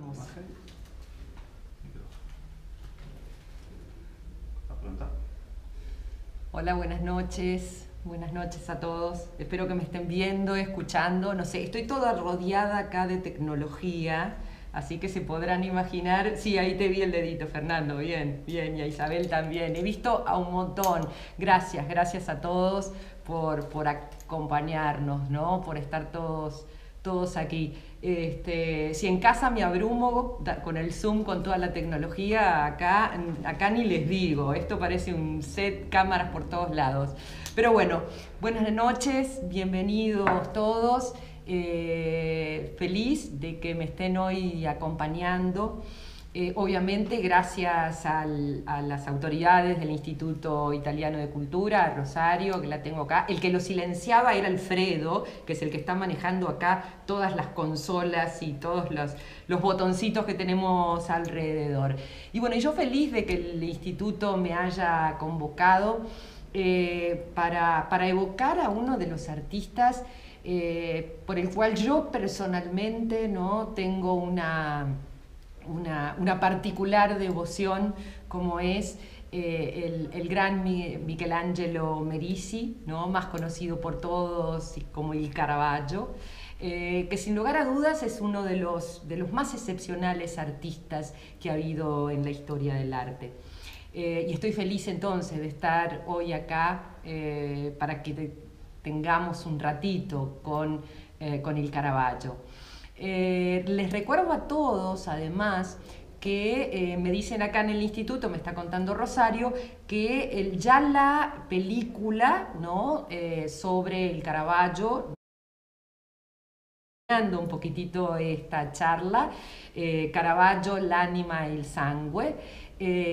Vamos. Hola, buenas noches. Buenas noches a todos. Espero que me estén viendo, escuchando. No sé, estoy toda rodeada acá de tecnología, así que se podrán imaginar. Sí, ahí te vi el dedito, Fernando. Bien, bien. Y a Isabel también. He visto a un montón. Gracias, gracias a todos por, por acompañarnos, ¿no? Por estar todos, todos aquí. Este, si en casa me abrumo con el Zoom, con toda la tecnología, acá, acá ni les digo. Esto parece un set, cámaras por todos lados. Pero bueno, buenas noches, bienvenidos todos. Eh, feliz de que me estén hoy acompañando. Eh, obviamente, gracias a las autoridades del Instituto Italiano de Cultura, Rosario, que la tengo acá, el que lo silenciaba era Alfredo, que es el que está manejando acá todas las consolas y todos los, los botoncitos que tenemos alrededor. Y bueno, yo feliz de que el instituto me haya convocado eh, para, evocar a uno de los artistas. Eh, por el cual yo personalmente no tengo una, una, particular devoción como es eh, el, gran Michelangelo Merisi, ¿no? más conocido por todos como el Caravaggio, eh, que sin lugar a dudas es uno de los, de los más excepcionales artistas que ha habido en la historia del arte. Eh, y estoy feliz entonces de estar hoy acá para que tengamos un ratito con, con el Caravaggio. Eh, les recuerdo a todos, además, que eh, me dicen acá en el instituto, me está contando Rosario, que ya la película eh, sobre el Caravaggio un poquitito esta charla, eh, Caravaggio, ánima y el sangue,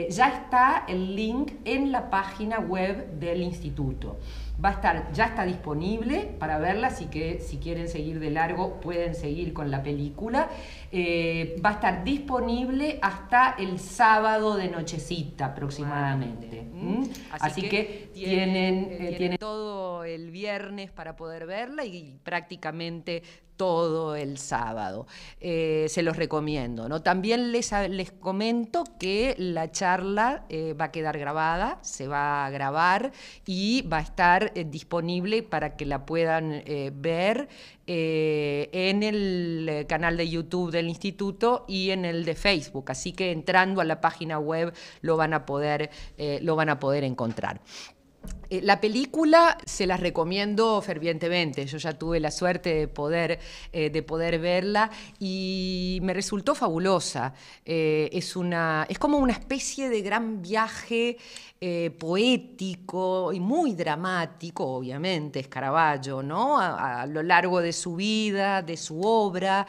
ya está el link en la página web del instituto va a estar, ya está disponible para verla, así que si quieren seguir de largo pueden seguir con la película. Eh, va a estar disponible hasta el sábado de nochecita aproximadamente. ¿Mm? Así, que, tienen, eh, eh, tienen, todo el viernes para poder verla y prácticamente todo el sábado. Eh, se los recomiendo. ¿no? También les, les comento que la charla eh, va a quedar grabada, se va a grabar y va a estar eh, disponible para que la puedan ver en el canal de YouTube del instituto y en el de Facebook. Así que entrando a la página web lo van a poder, lo van a poder encontrar. Eh, la película se las recomiendo fervientemente. Yo ya tuve la suerte de poder, eh, de poder verla y me resultó fabulosa. Eh, es, una, es como una especie de gran viaje poético y muy dramático, obviamente, Escaraballo, ¿no? A, a, lo largo de su vida, de su obra.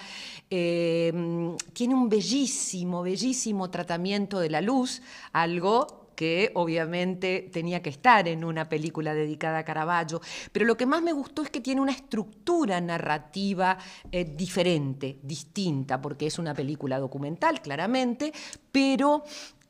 tiene un bellísimo, bellísimo tratamiento de la luz, algo que obviamente tenía que estar en una película dedicada a Caravaggio, pero lo que más me gustó es que tiene una estructura narrativa eh, diferente, distinta, porque es una película documental, claramente, pero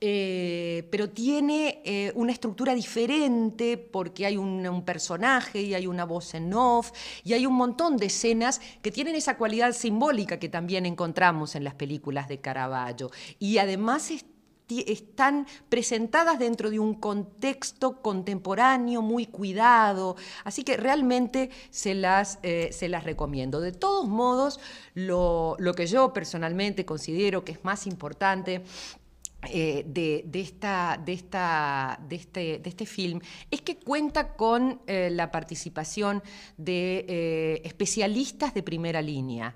eh, pero tiene eh, una estructura diferente porque hay un, personaje y hay una voz en off y hay un montón de escenas que tienen esa cualidad simbólica que también encontramos en las películas de Caravaggio. Y además están presentadas dentro de un contexto contemporáneo muy cuidado, así que realmente se las, eh, recomiendo. De todos modos, lo, que yo personalmente considero que es más importante eh, este, de, este, film es que cuenta con eh, la participación de especialistas de primera línea,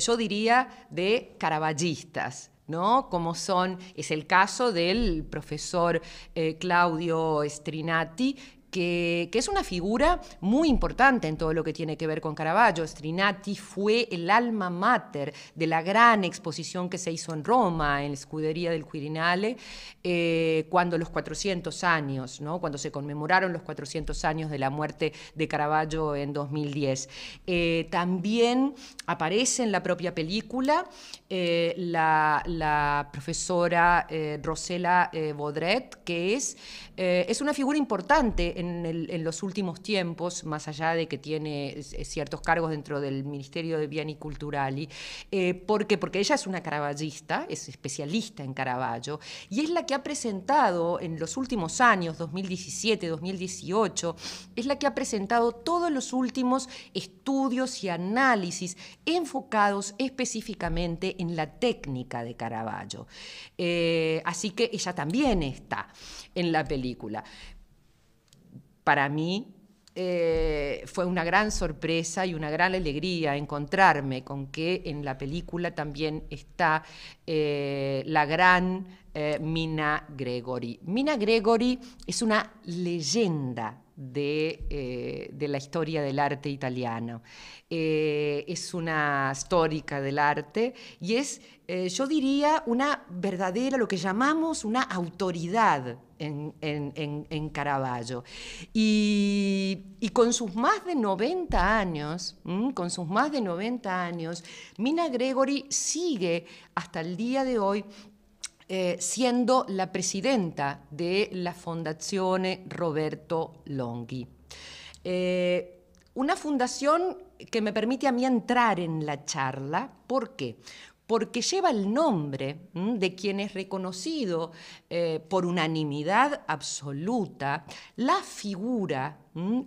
yo diría de caraballistas. ¿no? Como son, es el caso del profesor eh, Claudio Strinati, que, es una figura muy importante en todo lo que tiene que ver con Caravaggio. Strinati fue el alma mater de la gran exposición que se hizo en Roma, en la escudería del Quirinale, eh, cuando los 400 años, cuando se conmemoraron los 400 años de la muerte de Caravaggio en 2010. Eh, también aparece en la propia película eh, la, la, profesora Rosela Baudret, que es eh, es una figura importante en, los últimos tiempos, más allá de que tiene ciertos cargos dentro del Ministerio de Bieni Culturali. Cultural, eh, Porque ella es una caraballista, es especialista en Caravaggio, y es la que ha presentado en los últimos años, 2017, 2018, es la que ha presentado todos los últimos estudios y análisis enfocados específicamente en la técnica de Caravaggio. Eh, así que ella también está en la película. Para mí eh, fue una gran sorpresa y una gran alegría encontrarme con que en la película también está eh, la gran eh, Mina Gregory. Mina Gregory es una leyenda eh, de, la historia del arte italiano. Eh, es una histórica del arte y es, eh, yo diría, una verdadera, lo que llamamos una autoridad en, en, Caravaggio. Y, con sus más de 90 años, con sus más de 90 años, Mina Gregory sigue hasta el día de hoy eh, siendo la presidenta de la fundación Roberto Longhi. Eh, una fundación que me permite a mí entrar en la charla, ¿por qué? porque lleva el nombre de quien es reconocido eh, por unanimidad absoluta la figura,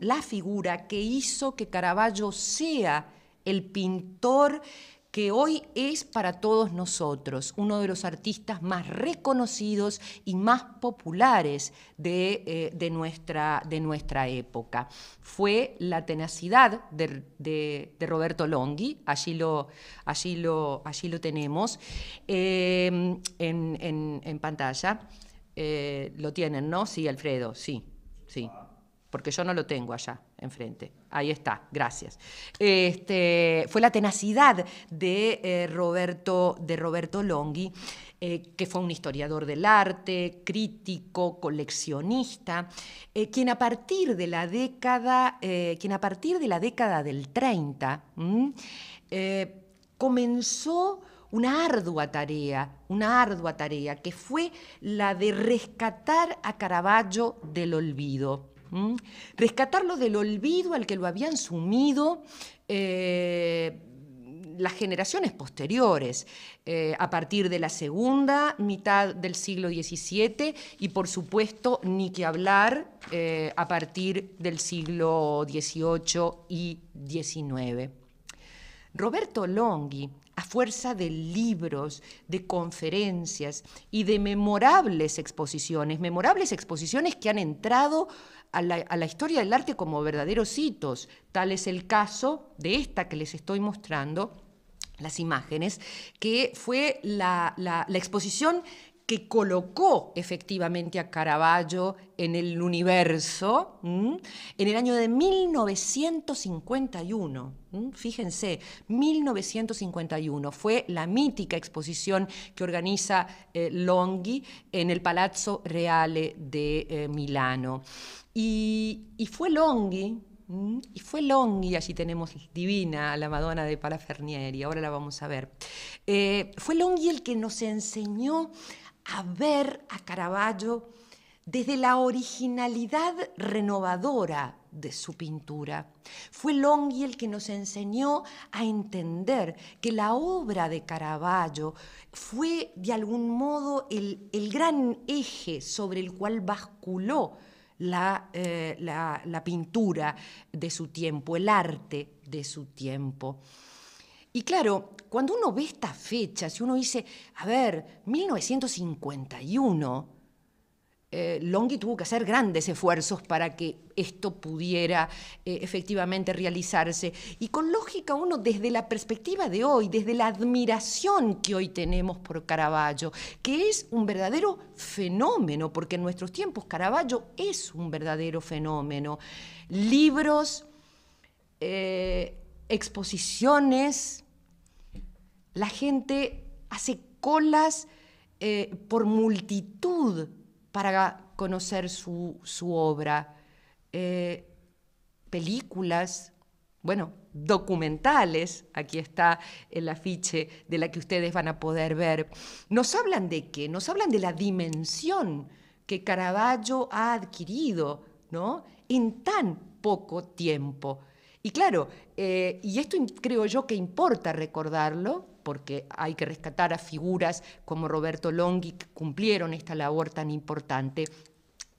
la figura que hizo que Caravaggio sea el pintor que hoy es para todos nosotros uno de los artistas más reconocidos y más populares de, eh, nuestra, de nuestra, época. Fue la tenacidad de, Roberto Longhi, allí lo, allí lo, allí lo tenemos em, en, pantalla. Eh, lo tienen, ¿no? Sí, Alfredo, sí, sí, porque yo no lo tengo allá enfrente. Ahí está, gracias. Este, fue la tenacidad de, eh, Roberto, de Roberto Longhi, eh, que fue un historiador del arte, crítico, coleccionista, eh, quien, a partir de la década, quien a partir de la década del 30 comenzó una ardua tarea, una ardua tarea que fue la de rescatar a Caravaggio del olvido. Rescatarlo del olvido al que lo habían sumido. Eh, las generaciones posteriores, eh, a partir de la segunda mitad del siglo XVII y, por supuesto, ni que hablar eh, a partir del siglo XVIII y XIX. Roberto Longhi, a fuerza de libros, de conferencias y de memorables exposiciones, memorables exposiciones que han entrado a la, historia del arte como verdaderos hitos. Tal es el caso de esta que les estoy mostrando, las imágenes, que fue la exposición que colocó efectivamente a Caravaggio en el universo en el año de 1951. Fíjense, 1951 fue la mítica exposición que organiza eh, Longhi en el Palazzo Reale de eh, Milano. Y, fue Longhi y fue Longhi, allí tenemos divina a la Madonna de Palafernieri, ahora la vamos a ver. Eh, fue Longhi el que nos enseñó a ver a Caravaggio desde la originalidad renovadora de su pintura. Fue Longhi el que nos enseñó a entender que la obra de Caravaggio fue de algún modo el, gran eje sobre el cual basculó eh, la pintura de su tiempo, el arte de su tiempo. Y claro, cuando uno ve estas fechas y uno dice, a ver, 1951, eh, Longhi tuvo que hacer grandes esfuerzos para que esto pudiera eh, efectivamente realizarse. Y con lógica uno desde la perspectiva de hoy, desde la admiración que hoy tenemos por Caravaggio, que es un verdadero fenómeno, porque en nuestros tiempos Caravaggio es un verdadero fenómeno. Libros, eh, exposiciones, la gente hace colas eh, por multitud para conocer su, obra. Eh, películas, bueno, documentales, aquí está el afiche de la que ustedes van a poder ver, nos hablan de qué? Nos hablan de la dimensión que Caravaggio ha adquirido, En tan poco tiempo. Y claro, eh, y esto creo yo que importa recordarlo, porque hay que rescatar a figuras como Roberto Longhi que cumplieron esta labor tan importante.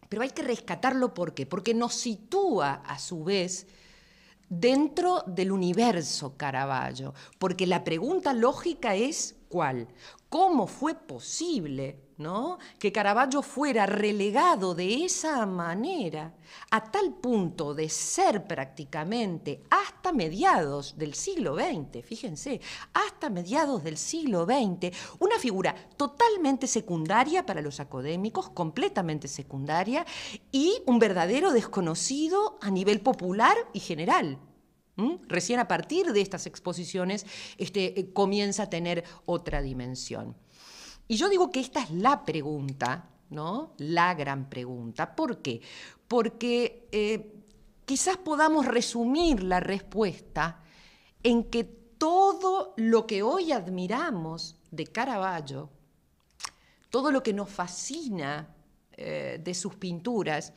Pero hay que rescatarlo ¿por porque nos sitúa a su vez dentro del universo Caravaggio, porque la pregunta lógica es ¿cuál? ¿Cómo fue posible que Caravaggio fuera relegado de esa manera a tal punto de ser prácticamente hasta mediados del siglo XX, fíjense, hasta mediados del siglo XX, una figura totalmente secundaria para los académicos, completamente secundaria, y un verdadero desconocido a nivel popular y general. Recién a partir de estas exposiciones este, eh, comienza a tener otra dimensión. Y yo digo que esta es la pregunta, ¿no? La gran pregunta. ¿Por qué? Porque eh, quizás podamos resumir la respuesta en que todo lo que hoy admiramos de Caravaggio, todo lo que nos fascina eh, de sus pinturas,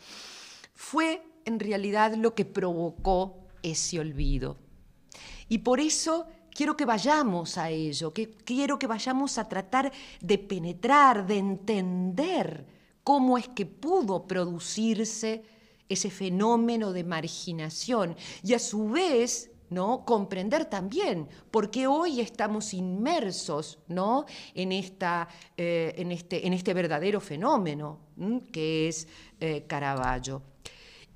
fue en realidad lo que provocó ese olvido. Y por eso quiero que vayamos a ello, que quiero que vayamos a tratar de penetrar, de entender cómo es que pudo producirse ese fenómeno de marginación y a su vez ¿no? comprender también por qué hoy estamos inmersos ¿no? en, esta, eh, en, este, en este verdadero fenómeno que es eh, caraballo Caravaggio.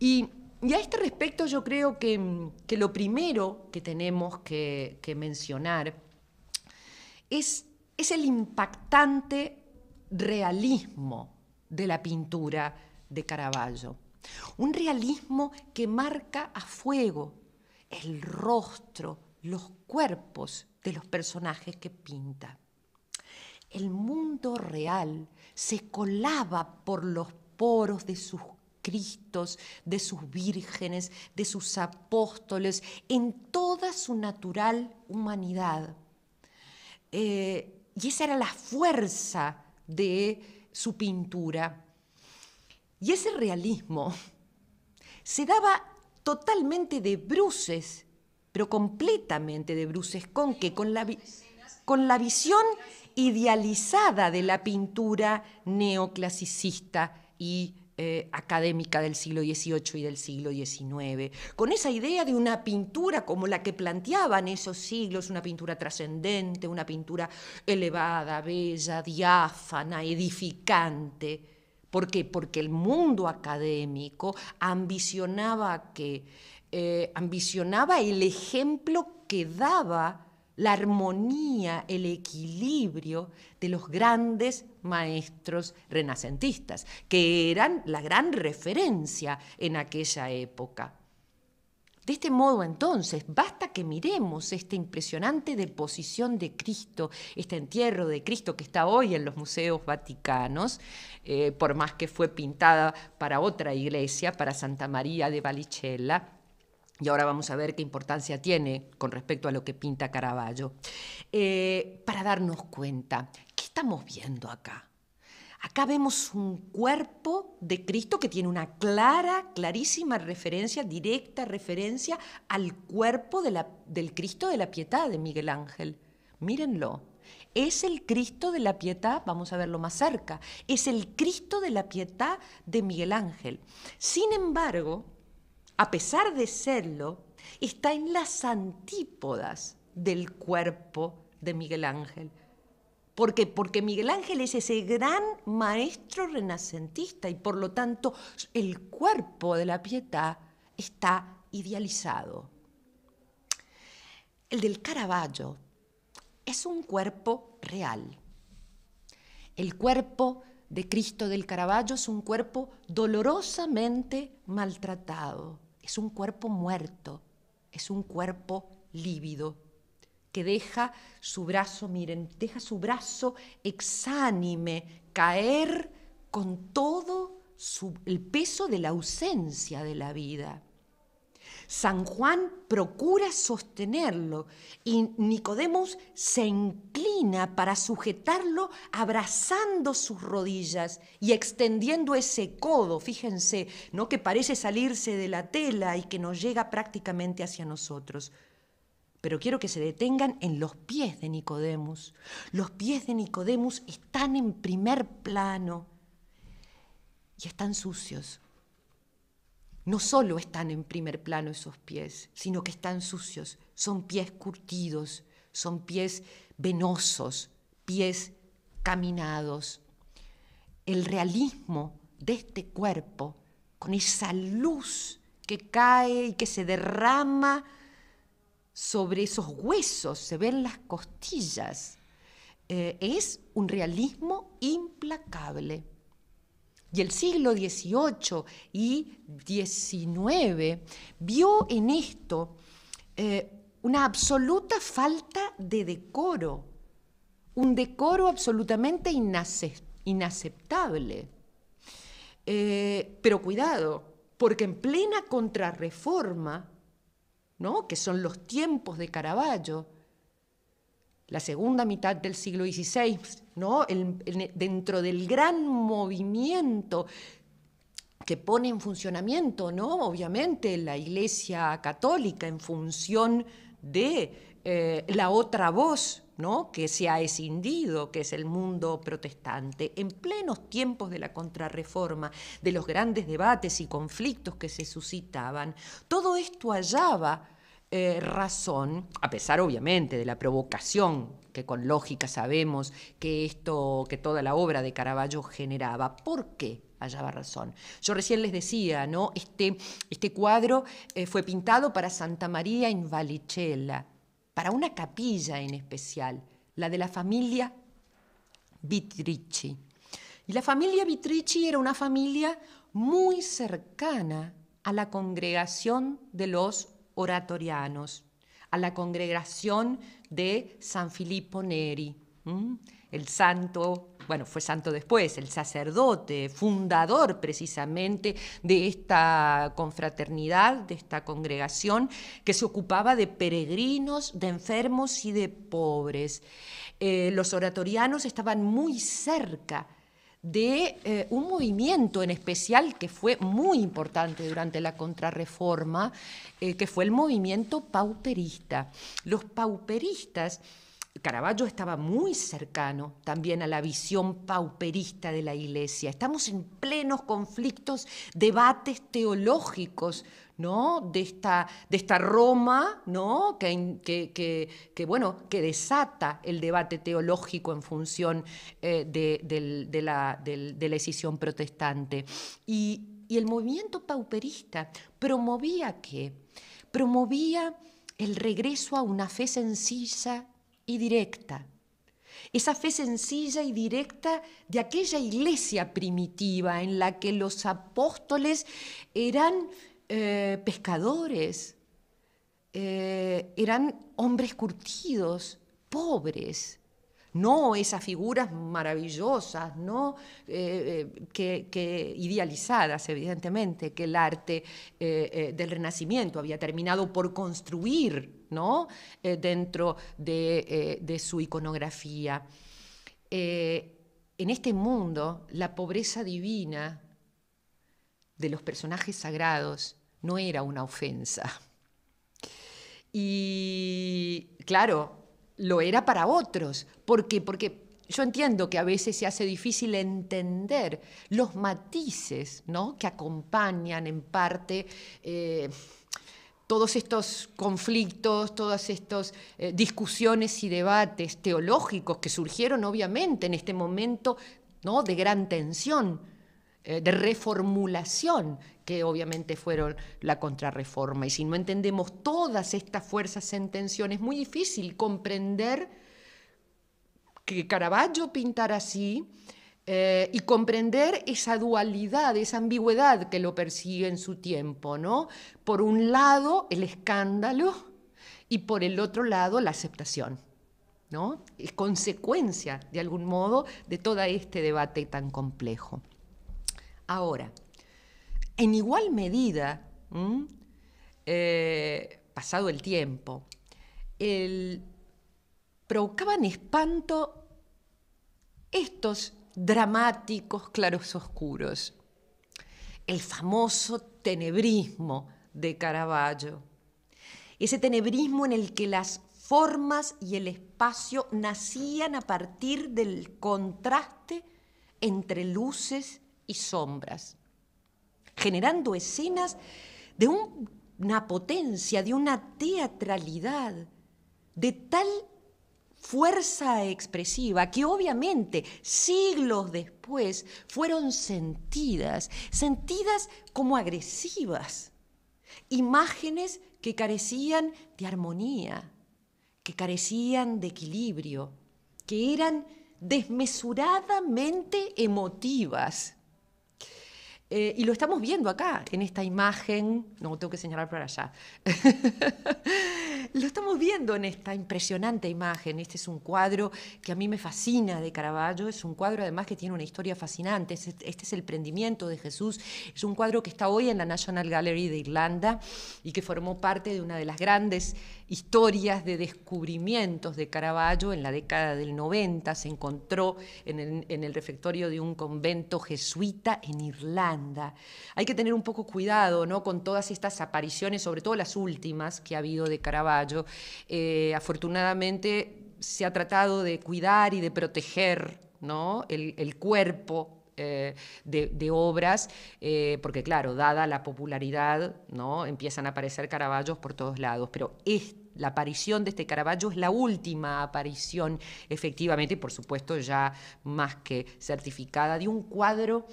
Y y a este respecto yo creo que, mm, lo primero que tenemos que, mencionar es, es el impactante realismo de la pintura de Caravaggio. Un realismo que marca a fuego el rostro, los cuerpos de los personajes que pinta. El mundo real se colaba por los poros de sus de sus vírgenes, de sus apóstoles, en toda su natural humanidad. Eh, y esa era la fuerza de su pintura. Y ese realismo se daba totalmente de bruces, pero completamente de bruces, ¿con qué? Con la, con la visión idealizada de la pintura neoclasicista y eh, académica del siglo XVIII y del siglo XIX, con esa idea de una pintura como la que planteaban esos siglos, una pintura trascendente, una pintura elevada, bella, diáfana, edificante. ¿Por qué? Porque el mundo académico ambicionaba que eh, ambicionaba el ejemplo que daba la armonía, el equilibrio de los grandes maestros renacentistas, que eran la gran referencia en aquella época. De este modo entonces, basta que miremos esta impresionante deposición de Cristo, este entierro de Cristo que está hoy en los museos vaticanos, eh, por más que fue pintada para otra iglesia, para Santa María de Valicella, y ahora vamos a ver qué importancia tiene con respecto a lo que pinta Caravaggio, eh, para darnos cuenta, ¿qué estamos viendo acá? Acá vemos un cuerpo de Cristo que tiene una clara, clarísima referencia, directa referencia al cuerpo de la, del Cristo de la pietad de Miguel Ángel. Mírenlo. Es el Cristo de la Piedad, vamos a verlo más cerca, es el Cristo de la Piedad de Miguel Ángel. Sin embargo, a pesar de serlo, está en las antípodas del cuerpo de Miguel Ángel. ¿Por qué? Porque Miguel Ángel es ese gran maestro renacentista y por lo tanto el cuerpo de la piedad está idealizado. El del Caravaggio es un cuerpo real. El cuerpo de Cristo del Caravaggio es un cuerpo dolorosamente maltratado es un cuerpo muerto, es un cuerpo lívido, que deja su brazo, miren, deja su brazo exánime caer con todo el peso de la ausencia de la vida. San Juan procura sostenerlo y Nicodemus se inclina para sujetarlo abrazando sus rodillas y extendiendo ese codo, fíjense, ¿no? que parece salirse de la tela y que nos llega prácticamente hacia nosotros. Pero quiero que se detengan en los pies de Nicodemus. Los pies de Nicodemus están en primer plano y están sucios no solo están en primer plano esos pies, sino que están sucios, son pies curtidos, son pies venosos, pies caminados. El realismo de este cuerpo, con esa luz que cae y que se derrama sobre esos huesos, se ven las costillas, eh, es un realismo implacable y el siglo XVIII y XIX vio en esto eh, una absoluta falta de decoro, un decoro absolutamente inaceptable. Eh, pero cuidado, porque en plena contrarreforma, ¿no? que son los tiempos de Caravaggio, la segunda mitad del siglo XVI, ¿no? dentro del gran movimiento que pone en funcionamiento, ¿no? obviamente, la Iglesia Católica en función de eh, la otra voz ¿no? que se ha escindido, que es el mundo protestante, en plenos tiempos de la contrarreforma, de los grandes debates y conflictos que se suscitaban, todo esto hallaba eh, razón, a pesar obviamente de la provocación que con lógica sabemos que esto, que toda la obra de Caravaggio generaba. ¿Por qué? hallaba razón. Yo recién les decía, ¿no? Este, este cuadro eh, fue pintado para Santa María en Valichella, para una capilla en especial, la de la familia Vitrici. Y la familia Vitrici era una familia muy cercana a la congregación de los oratorianos, a la congregación de San Filippo Neri, el santo, bueno, fue santo después, el sacerdote, fundador precisamente de esta confraternidad, de esta congregación, que se ocupaba de peregrinos, de enfermos y de pobres. Eh, los oratorianos estaban muy cerca de eh, un movimiento en especial que fue muy importante durante la contrarreforma, eh, que fue el movimiento pauperista. Los pauperistas, Caravaggio estaba muy cercano también a la visión pauperista de la Iglesia. Estamos en plenos conflictos, debates teológicos ¿no? De esta, de Roma, ¿no? Que, que, bueno, que desata el debate teológico en función eh, de, la, de, decisión protestante. Y, y el movimiento pauperista promovía qué? Promovía el regreso a una fe sencilla y directa, esa fe sencilla y directa de aquella iglesia primitiva en la que los apóstoles eran eh, pescadores, eh, eran hombres curtidos, pobres, no esas figuras maravillosas, no eh, que, idealizadas, evidentemente, que el arte del Renacimiento había terminado por construir ¿no? dentro de, su iconografía. en este mundo, la pobreza divina de los personajes sagrados no era una ofensa. Y claro, lo era para otros. ¿Por Porque yo entiendo que a veces se hace difícil entender los matices ¿no? que acompañan en parte eh, todos estos conflictos, todas estas eh, discusiones y debates teológicos que surgieron obviamente en este momento ¿no? de gran tensión eh, de reformulación que obviamente fueron la contrarreforma. Y si no entendemos todas estas fuerzas en tensión, es muy difícil comprender que Caravaggio pintara así eh, y comprender esa dualidad, esa ambigüedad que lo persigue en su tiempo. ¿no? Por un lado, el escándalo y por el otro lado, la aceptación. ¿no? Es consecuencia, de algún modo, de todo este debate tan complejo. Ahora, en igual medida, eh, pasado el tiempo, provocaban espanto estos dramáticos claros oscuros, el famoso tenebrismo de Caravaggio, ese tenebrismo en el que las formas y el espacio nacían a partir del contraste entre luces y sombras, generando escenas de una potencia, de una teatralidad, de tal fuerza expresiva que obviamente siglos después fueron sentidas, sentidas como agresivas, imágenes que carecían de armonía, que carecían de equilibrio, que eran desmesuradamente emotivas. Eh, y lo estamos viendo acá, en esta imagen, no, tengo que señalar para allá, lo estamos viendo en esta impresionante imagen, este es un cuadro que a mí me fascina de Caravaggio, es un cuadro además que tiene una historia fascinante, este es este el prendimiento de Jesús, es un cuadro que está hoy en la National Gallery de Irlanda y que formó parte de una de las grandes historias de descubrimientos de Caravaggio en la década del 90. Se encontró en el, refectorio de un convento jesuita en Irlanda. Hay que tener un poco cuidado ¿no? con todas estas apariciones, sobre todo las últimas que ha habido de Caravaggio. Eh, afortunadamente se ha tratado de cuidar y de proteger ¿no? el, cuerpo eh, de, obras, eh, porque claro, dada la popularidad, ¿no? empiezan a aparecer Caravaggio por todos lados, pero este la aparición de este Caravaggio es la última aparición, efectivamente, y por supuesto ya más que certificada, de un cuadro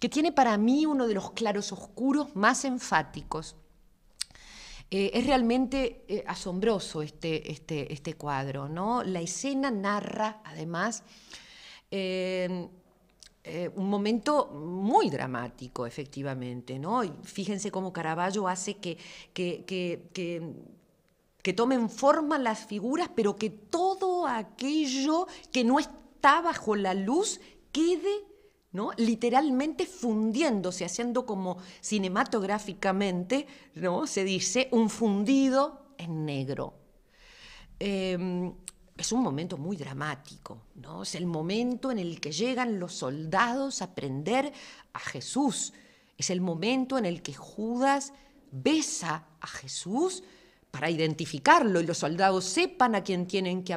que tiene para mí uno de los claros oscuros más enfáticos. Eh, es realmente eh, asombroso este, este, este, cuadro, ¿no? La escena narra, además, eh, un momento muy dramático, efectivamente, ¿no? fíjense cómo Caravaggio hace que, que que tomen forma las figuras, pero que todo aquello que no está bajo la luz quede literalmente fundiéndose, haciendo como cinematográficamente, ¿no? se dice, un fundido en negro. Em, es un momento muy dramático, ¿no? es el momento en el que llegan los soldados a prender a Jesús, es el momento en el que Judas besa a Jesús, para identificarlo y los soldados sepan a quién tienen que,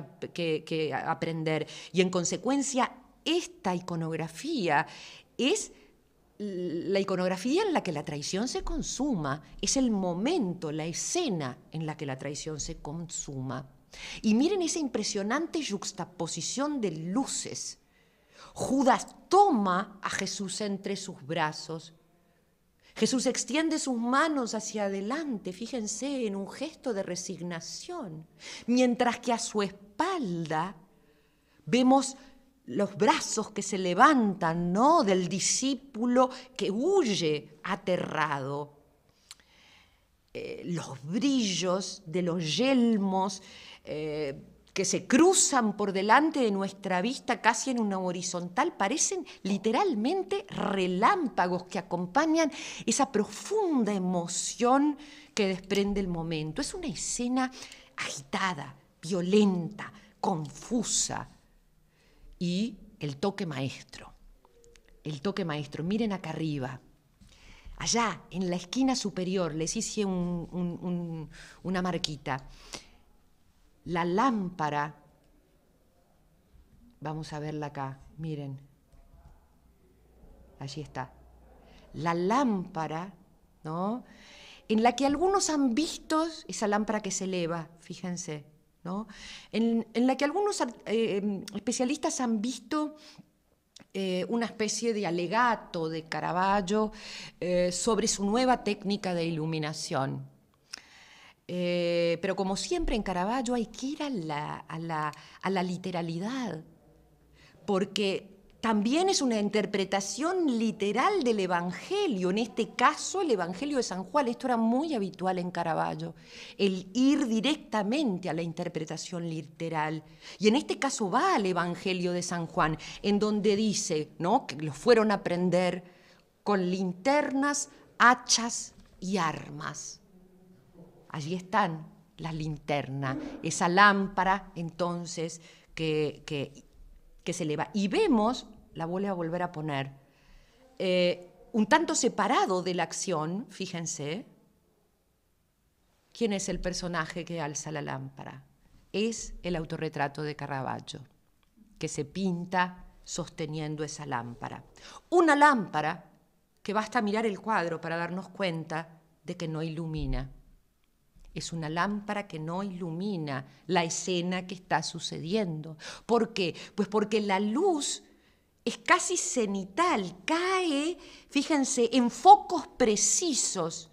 aprender. Y en consecuencia, esta iconografía es la iconografía en la que la traición se consuma, es el momento, la escena en la que la traición se consuma. Y miren esa impresionante juxtaposición de luces. Judas toma a Jesús entre sus brazos Jesús extiende sus manos hacia adelante, fíjense, en un gesto de resignación, mientras que a su espalda vemos los brazos que se levantan, ¿no? Del discípulo que huye aterrado. Eh, los brillos de los yelmos eh, que se cruzan por delante de nuestra vista casi en una horizontal, parecen literalmente relámpagos que acompañan esa profunda emoción que desprende el momento. Es una escena agitada, violenta, confusa y el toque maestro. El toque maestro, miren acá arriba. Allá, en la esquina superior, les hice una marquita la lámpara, vamos a verla acá, miren, allí está, la lámpara, ¿no? En la que algunos han visto esa lámpara que se eleva, fíjense, ¿no? En, la que algunos eh, em, especialistas han visto eh, una especie de alegato de Caravaggio eh, sobre su nueva técnica de iluminación. Eh, pero como siempre en Caraballo hay que ir a la, literalidad, porque también es una interpretación literal del Evangelio, en este caso el Evangelio de San Juan, esto era muy habitual en Caraballo, el ir directamente a la interpretación literal. Y en este caso va al Evangelio de San Juan, en donde dice que lo fueron a prender con linternas, hachas y armas allí están las linternas, esa lámpara entonces que, se eleva. Y vemos, la vuelve a volver a poner, eh, un tanto separado de la acción, fíjense, ¿quién es el personaje que alza la lámpara? Es el autorretrato de Caravaggio, que se pinta sosteniendo esa lámpara. Una lámpara que basta mirar el cuadro para darnos cuenta de que no ilumina es una lámpara que no ilumina la escena que está sucediendo. ¿Por qué? Pues porque la luz es casi cenital, cae, fíjense, en focos precisos.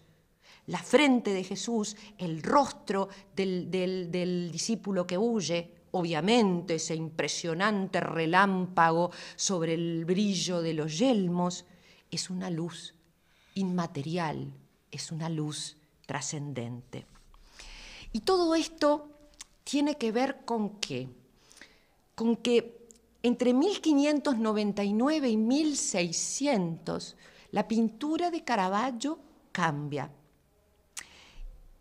La frente de Jesús, el rostro del, del discípulo que huye, obviamente ese impresionante relámpago sobre el brillo de los yelmos, es una luz inmaterial, es una luz trascendente. Y todo esto tiene que ver con qué? Con que entre 1599 y 1600 la pintura de Caravaggio cambia.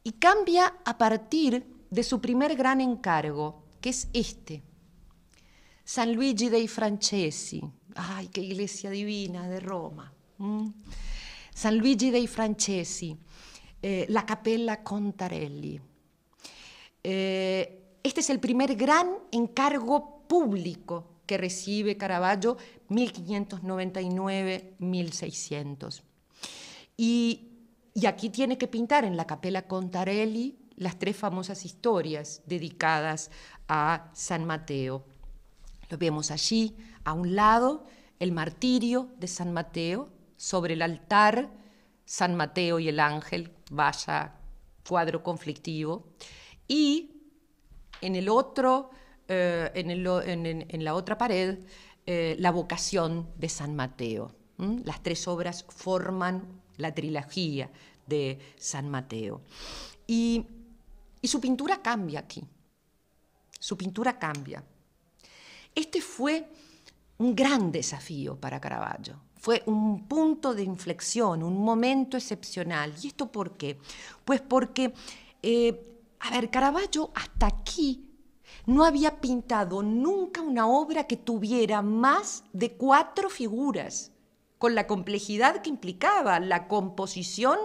Y cambia a partir de su primer gran encargo, que es este. San Luigi dei Francesi. ¡Ay, qué iglesia divina de Roma! Mm. San Luigi dei Francesi, eh, la Capella Contarelli. Eh, este es el primer gran encargo público que recibe Caravaggio, 1599-1600. Y, y aquí tiene que pintar en la Capela Contarelli las tres famosas historias dedicadas a San Mateo. Lo vemos allí, a un lado, el martirio de San Mateo, sobre el altar, San Mateo y el ángel, vaya cuadro conflictivo. Y en el otro, eh, en, la otra pared, eh, la vocación de San Mateo. Las tres obras forman la trilogía de San Mateo. Y, su pintura cambia aquí. Su pintura cambia. Este fue un gran desafío para Caravaggio. Fue un punto de inflexión, un momento excepcional. ¿Y esto por qué? Pues porque eh, a ver, Caravaggio hasta aquí no había pintado nunca una obra que tuviera más de cuatro figuras, con la complejidad que implicaba la composición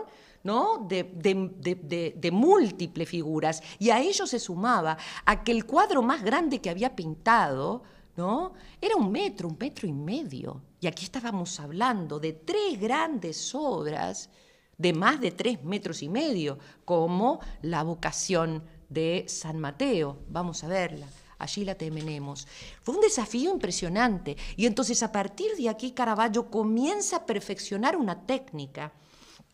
¿no? De, múltiples figuras. Y a ello se sumaba a que el cuadro más grande que había pintado ¿no? era un metro, un metro y medio. Y aquí estábamos hablando de tres grandes obras de más de tres metros y medio, como la vocación de San Mateo. Vamos a verla allí la temenemos. Fue un desafío impresionante y entonces a partir de aquí Caravaggio comienza a perfeccionar una técnica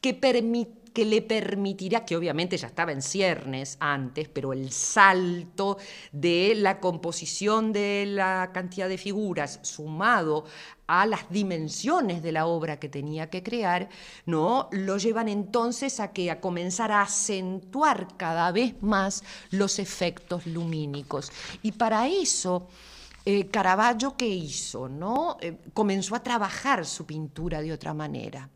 que permite que le permitirá, que obviamente ya estaba en ciernes antes, pero el salto de la composición de la cantidad de figuras sumado a las dimensiones de la obra que tenía que crear, ¿no? lo llevan entonces a, que, a comenzar a acentuar cada vez más los efectos lumínicos. Y para eso... Eh, Caravaggio, ¿qué hizo? ¿no? Eh, comenzó a trabajar su pintura de otra manera.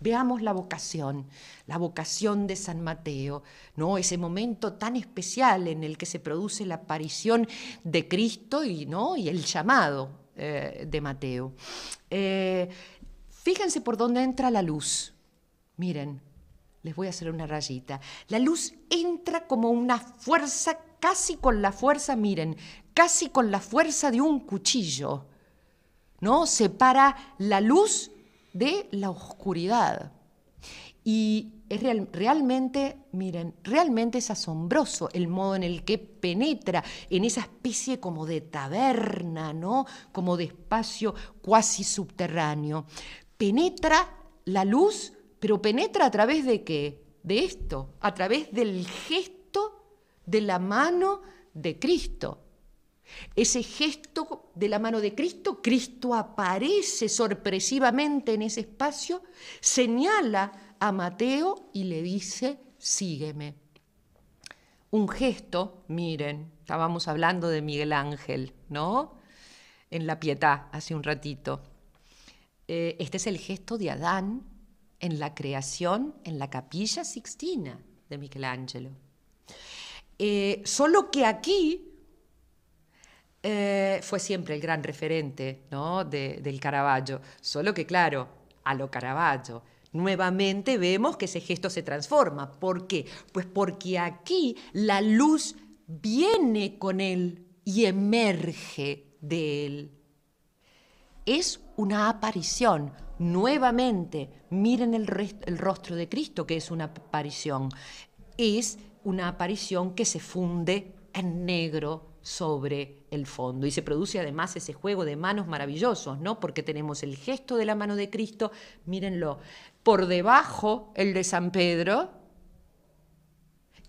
Veamos la vocación, la vocación de San Mateo, ¿no? ese momento tan especial en el que se produce la aparición de Cristo y, ¿no? y el llamado eh, de Mateo. Eh, fíjense por dónde entra la luz. Miren, les voy a hacer una rayita. La luz entra como una fuerza, casi con la fuerza, miren, casi con la fuerza de un cuchillo. ¿No? Separa la luz de la oscuridad. Y es realmente, miren, realmente es asombroso el modo en el que penetra en esa especie como de taberna, ¿no? Como de espacio cuasi subterráneo. Penetra la luz, pero penetra a través de qué? De esto, a través del gesto de la mano de Cristo. Ese gesto de la mano de Cristo, Cristo aparece sorpresivamente en ese espacio, señala a Mateo y le dice, sígueme. Un gesto, miren, estábamos hablando de Miguel Ángel, ¿no? En la pietad hace un ratito. Eh, este es el gesto de Adán en la creación, en la capilla sixtina de Miguel Eh, solo que aquí eh, fue siempre el gran referente ¿no? del Caravaggio. Solo que, claro, a lo Caravaggio. Nuevamente vemos que ese gesto se transforma. ¿Por qué? Pues porque aquí la luz viene con él y emerge de él. Es una aparición. Nuevamente, miren el, el rostro de Cristo, que es una aparición. Es una aparición que se funde en negro sobre el fondo. Y se produce además ese juego de manos maravillosos, ¿no? Porque tenemos el gesto de la mano de Cristo, mírenlo, por debajo el de San Pedro,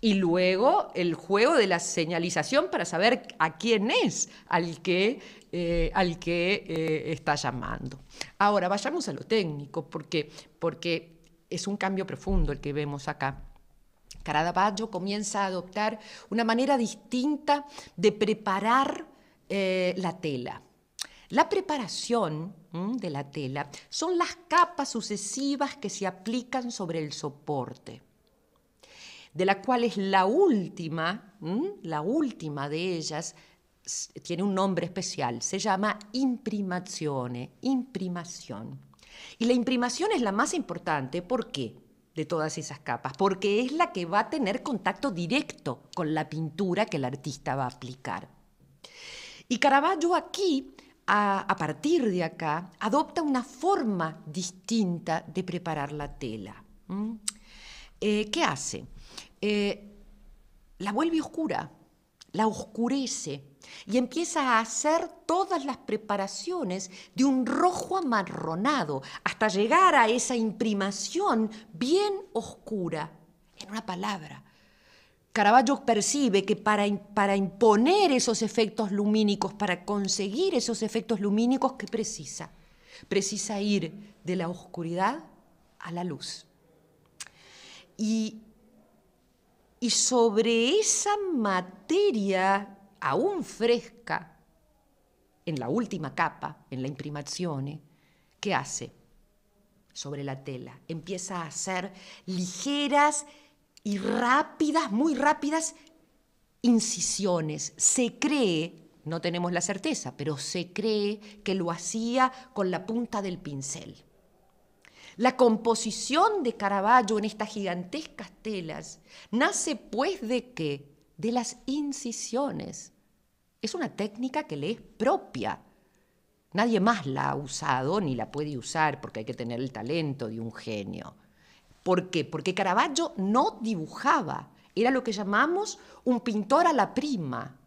y luego el juego de la señalización para saber a quién es al que, eh, al que eh, está llamando. Ahora, vayamos a lo técnico, porque, porque es un cambio profundo el que vemos acá. Caravaggio comienza a adoptar una manera distinta de preparar eh, la tela. La preparación de la tela son las capas sucesivas que se aplican sobre el soporte, de la cual es la última, la última de ellas, tiene un nombre especial, se llama imprimazione, imprimación. Y la imprimación es la más importante, ¿por qué? de todas esas capas, porque es la que va a tener contacto directo con la pintura que el artista va a aplicar. Y Caravaggio aquí, a, partir de acá, adopta una forma distinta de preparar la tela. ¿Mm? Eh, ¿Qué hace? Eh, la vuelve oscura, la oscurece y empieza a hacer todas las preparaciones de un rojo amarronado hasta llegar a esa imprimación bien oscura en una palabra, Caravaggio percibe que para, para imponer esos efectos lumínicos, para conseguir esos efectos lumínicos, que precisa? Precisa ir de la oscuridad a la luz. Y, y sobre esa materia aún fresca, en la última capa, en la imprimazione, ¿eh? ¿qué hace? Sobre la tela. Empieza a hacer ligeras y rápidas, muy rápidas incisiones. Se cree, no tenemos la certeza, pero se cree que lo hacía con la punta del pincel. La composición de Caravaggio en estas gigantescas telas nace pues de qué? De las incisiones. Es una técnica que le es propia. Nadie más la ha usado ni la puede usar porque hay que tener el talento de un genio. ¿Por qué? Porque Caravaggio no dibujaba, era lo que llamamos un pintor a la prima.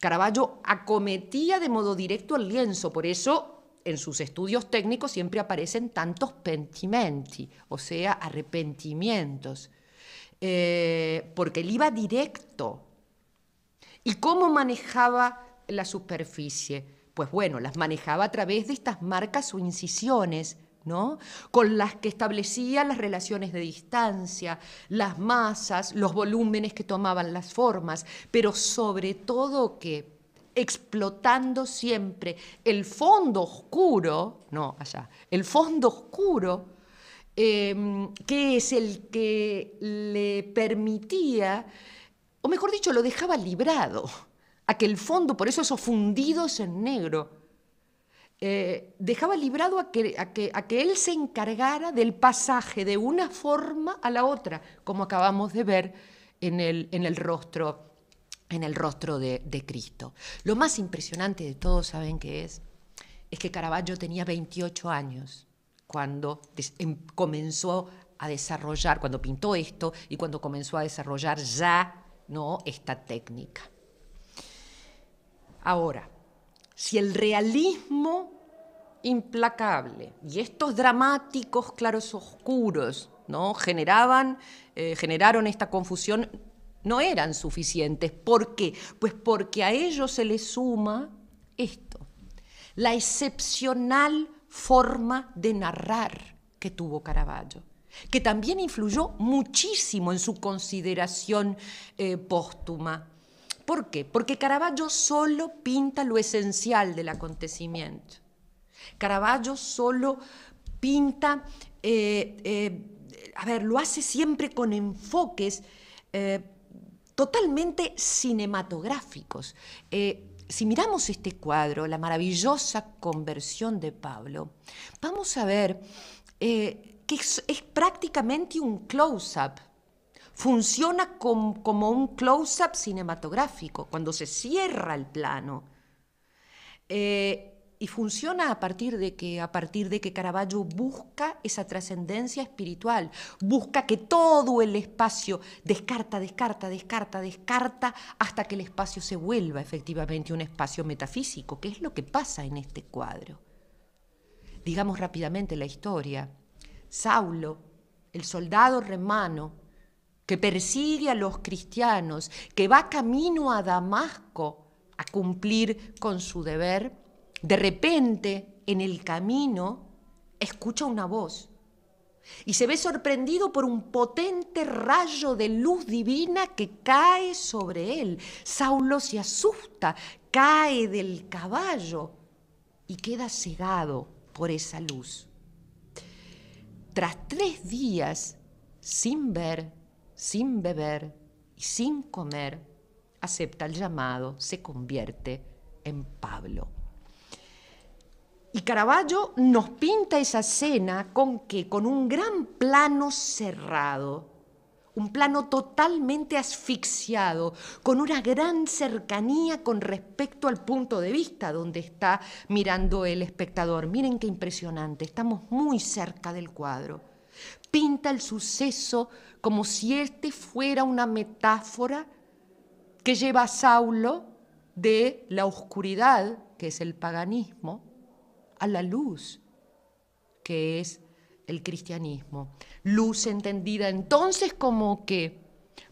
Caravaggio acometía de modo directo el lienzo, por eso en sus estudios técnicos siempre aparecen tantos pentimenti, o sea, arrepentimientos, eh, porque él iba directo. ¿Y cómo manejaba la superficie? Pues bueno, las manejaba a través de estas marcas o incisiones con las que establecía las relaciones de distancia, las masas, los volúmenes que tomaban las formas, pero sobre todo que explotando siempre el fondo oscuro, no, allá, el fondo oscuro, em, que es el que le permitía, o mejor dicho, lo dejaba librado, a fondo, por eso esos fundidos en negro, eh, dejaba librado a que, él se encargara del pasaje de una forma a la otra, como acabamos de ver en el, rostro, en el rostro de, Cristo. Lo más impresionante de todo, ¿saben qué es? Es que Caravaggio tenía 28 años cuando em, comenzó a desarrollar, cuando pintó esto y cuando comenzó a desarrollar ya ¿no? esta técnica. Ahora, si el realismo implacable y estos dramáticos claros ¿no? generaban, eh, generaron esta confusión, no eran suficientes. ¿Por qué? Pues porque a ellos se le suma esto, la excepcional forma de narrar que tuvo Caravaggio que también influyó muchísimo en su consideración eh, póstuma ¿Por qué? Porque Caravaggio solo pinta lo esencial del acontecimiento. Caravaggio solo pinta, eh, eh, a ver, lo hace siempre con enfoques eh, totalmente cinematográficos. si miramos este cuadro, la maravillosa conversión de Pablo, vamos a ver que es prácticamente un close-up funciona como un close-up cinematográfico, cuando se cierra el plano. Eh, y funciona a partir de que a partir de que Caravaggio busca esa trascendencia espiritual, busca que todo el espacio descarta, descarta, descarta, descarta hasta que el espacio se vuelva efectivamente un espacio metafísico, que es lo que pasa en este cuadro. Digamos rápidamente la historia. Saulo, el soldado remano, que persigue a los cristianos, que va camino a Damasco a cumplir con su deber, de repente en el camino escucha una voz y se ve sorprendido por un potente rayo de luz divina que cae sobre él. Saulo se asusta, cae del caballo y queda cegado por esa luz. Tras tres días sin ver, sin beber y sin comer, acepta el llamado, se convierte en Pablo. Y Caravaggio nos pinta esa escena con que con un gran plano cerrado, un plano totalmente asfixiado, con una gran cercanía con respecto al punto de vista donde está mirando el espectador. Miren qué impresionante, estamos muy cerca del cuadro. Pinta el suceso como si este fuera una metáfora que lleva a Saulo de la oscuridad, que es el paganismo, a la luz, que es el cristianismo. Luz entendida entonces como que,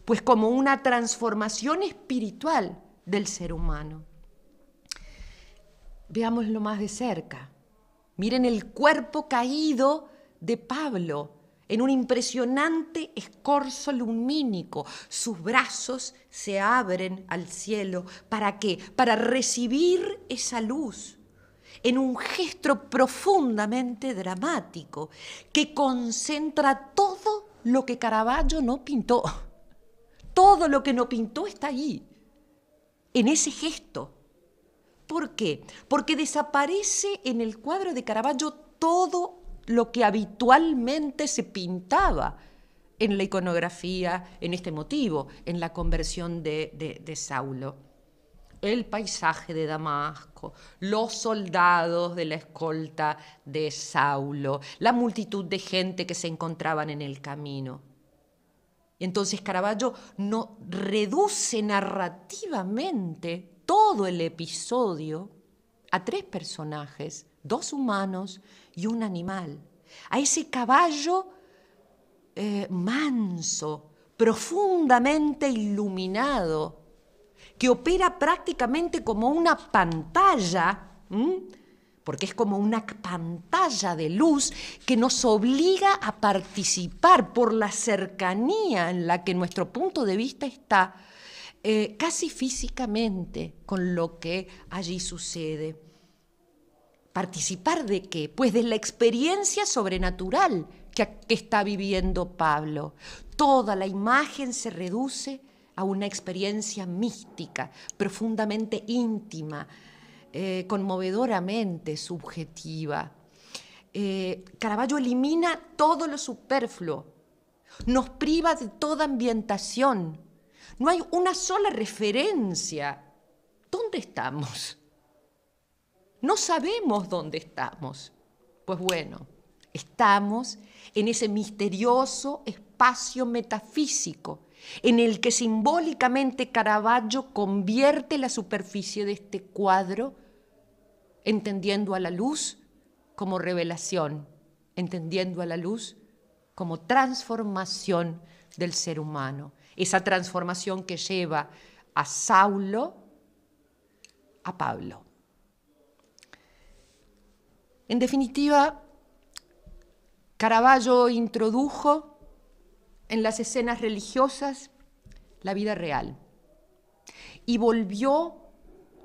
pues como una transformación espiritual del ser humano. Veámoslo más de cerca. Miren el cuerpo caído de Pablo en un impresionante escorzo lumínico. Sus brazos se abren al cielo. ¿Para qué? Para recibir esa luz en un gesto profundamente dramático que concentra todo lo que Caravaggio no pintó. Todo lo que no pintó está ahí, en ese gesto. ¿Por qué? Porque desaparece en el cuadro de Caravaggio todo lo que habitualmente se pintaba en la iconografía, en este motivo, en la conversión de, de, Saulo. El paisaje de Damasco, los soldados de la escolta de Saulo, la multitud de gente que se encontraban en el camino. entonces Caravaggio no reduce narrativamente todo el episodio a tres personajes, dos humanos y un animal, a ese caballo eh, manso, profundamente iluminado, que opera prácticamente como una pantalla, porque es como una pantalla de luz que nos obliga a participar por la cercanía en la que nuestro punto de vista está, eh, casi físicamente con lo que allí sucede. ¿Participar de qué? Pues de la experiencia sobrenatural que, está viviendo Pablo. Toda la imagen se reduce a una experiencia mística, profundamente íntima, eh, conmovedoramente subjetiva. Caraballo eh, Caravaggio elimina todo lo superfluo, nos priva de toda ambientación. No hay una sola referencia. ¿Dónde estamos? No sabemos dónde estamos. Pues bueno, estamos en ese misterioso espacio metafísico en el que simbólicamente Caravaggio convierte la superficie de este cuadro, entendiendo a la luz como revelación, entendiendo a la luz como transformación del ser humano, esa transformación que lleva a Saulo a Pablo. En definitiva, Caravaggio introdujo en las escenas religiosas la vida real y volvió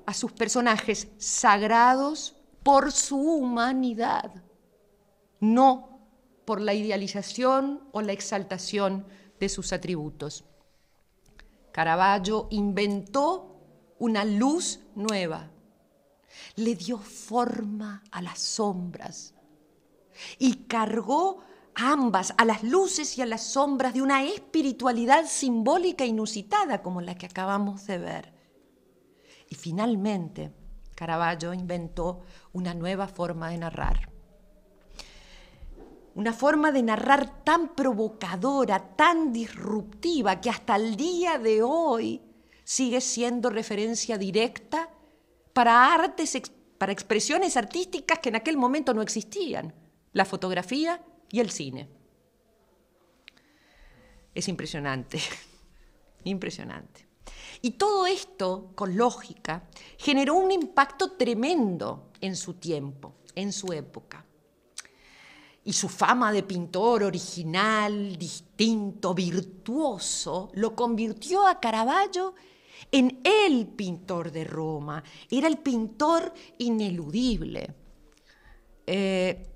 a sus personajes sagrados por su humanidad, no por la idealización o la exaltación de sus atributos. Caravaggio inventó una luz nueva le dio forma a las sombras y cargó ambas, a las luces y a las sombras, de una espiritualidad simbólica inusitada como la que acabamos de ver. Y finalmente, Caravaggio inventó una nueva forma de narrar. Una forma de narrar tan provocadora, tan disruptiva, que hasta el día de hoy sigue siendo referencia directa para artes, para expresiones artísticas que en aquel momento no existían, la fotografía y el cine. Es impresionante, impresionante. Y todo esto, con lógica, generó un impacto tremendo en su tiempo, en su época. Y su fama de pintor original, distinto, virtuoso, lo convirtió a Caravaggio en el pintor de Roma, era el pintor ineludible. Eh,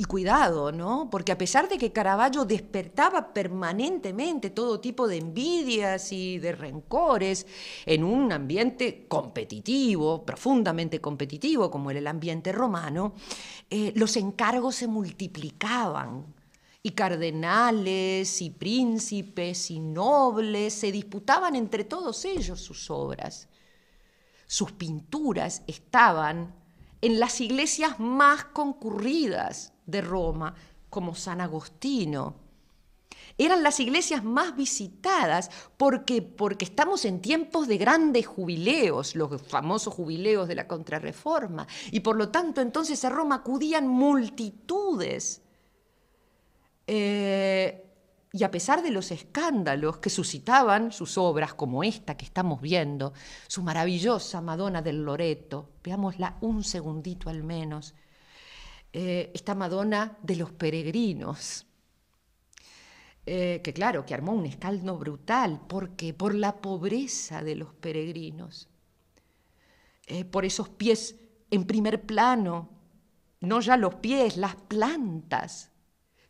y cuidado, ¿no? Porque a pesar de que Caravaggio despertaba permanentemente todo tipo de envidias y de rencores en un ambiente competitivo, profundamente competitivo como era el ambiente romano, eh, los encargos se multiplicaban y cardenales y príncipes y nobles se disputaban entre todos ellos sus obras. Sus pinturas estaban en las iglesias más concurridas de Roma, como San Agostino. Eran las iglesias más visitadas porque, porque estamos en tiempos de grandes jubileos, los famosos jubileos de la contrarreforma, y por lo tanto entonces a Roma acudían multitudes eh, y a pesar de los escándalos que suscitaban sus obras, como esta que estamos viendo, su maravillosa Madonna del Loreto, veámosla un segundito al menos, eh, esta Madonna de los peregrinos, eh, que claro, que armó un escaldo brutal, porque por la pobreza de los peregrinos, por esos pies en primer plano, no ya los pies, las plantas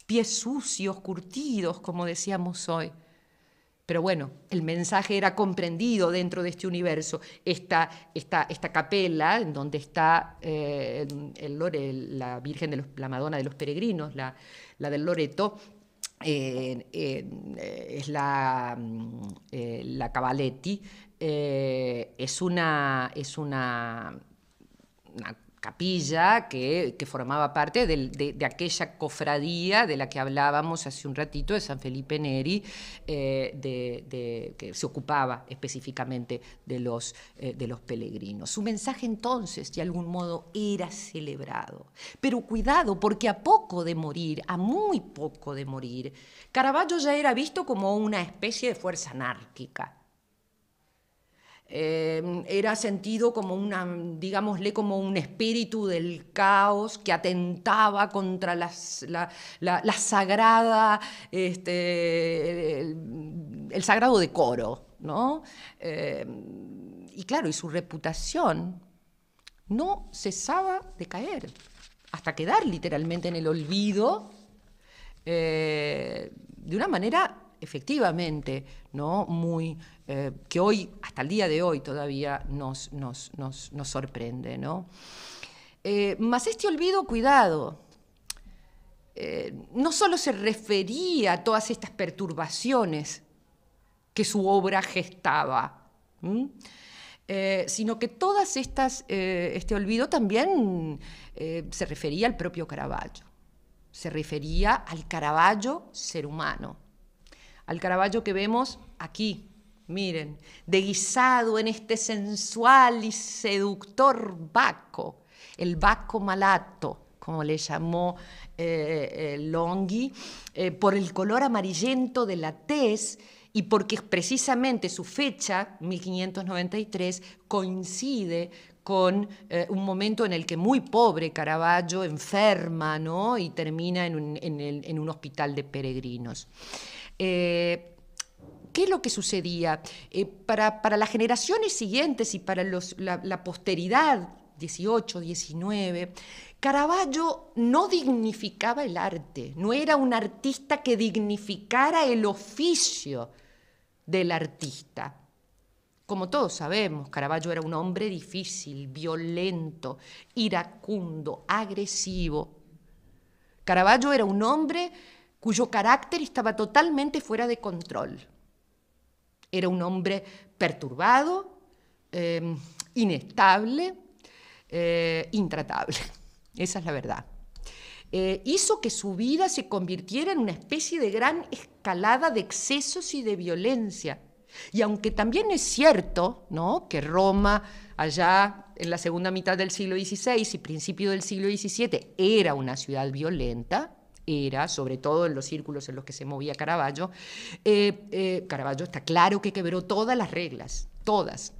pies sucios, curtidos, como decíamos hoy. Pero bueno, el mensaje era comprendido dentro de este universo. Esta, esta, esta capela, en donde está eh, el Lore, la Virgen de los, la Madonna de los Peregrinos, la, la del Loreto, eh, es la, mm, eh, la Cavaletti, es una, es una capilla que, formaba parte de, aquella cofradía de la que hablábamos hace un ratito de San Felipe Neri, eh, que se ocupaba específicamente de los, eh, de los peregrinos. Su mensaje entonces, de algún modo, era celebrado. Pero cuidado, porque a poco de morir, a muy poco de morir, Caravaggio ya era visto como una especie de fuerza anárquica Em, era sentido como una, digámosle, como un espíritu del caos que atentaba contra la, sagrada, este, el, sagrado decoro, em, y claro, y su reputación no cesaba de caer, hasta quedar literalmente en el olvido, eh, de una manera efectivamente muy, eh, que hoy, hasta el día de hoy todavía nos, sorprende, ¿no? Eh, mas este olvido, cuidado, eh, no solo se refería a todas estas perturbaciones que su obra gestaba, sino que todas estas, este olvido también se refería al propio Caravaggio, se refería al Caravaggio ser humano al Caravaggio que vemos aquí, miren, deguisado en este sensual y seductor baco, el baco malato, como le llamó eh, eh, Longhi, eh, por el color amarillento de la tez y porque precisamente su fecha, 1593, coincide con un momento en el que muy pobre Caravaggio enferma ¿no? y termina en un hospital de peregrinos. Eh, ¿Qué es lo que sucedía? Eh, para, las generaciones siguientes y para la, la posteridad, 18, 19, Caravaggio no dignificaba el arte, no era un artista que dignificara el oficio del artista. Como todos sabemos, Caravaggio era un hombre difícil, violento, iracundo, agresivo. Caravaggio era un hombre cuyo carácter estaba totalmente fuera de control. Era un hombre perturbado, em, inestable, eh, intratable. Esa es la verdad. Eh, hizo que su vida se convirtiera en una especie de gran escalada de excesos y de violencia. Y aunque también es cierto que Roma, allá en la segunda mitad del siglo XVI y principio del siglo XVII, era una ciudad violenta, era, sobre todo en los círculos en los que se movía Caravaggio, eh, eh Caravaggio está claro que quebró todas las reglas, todas.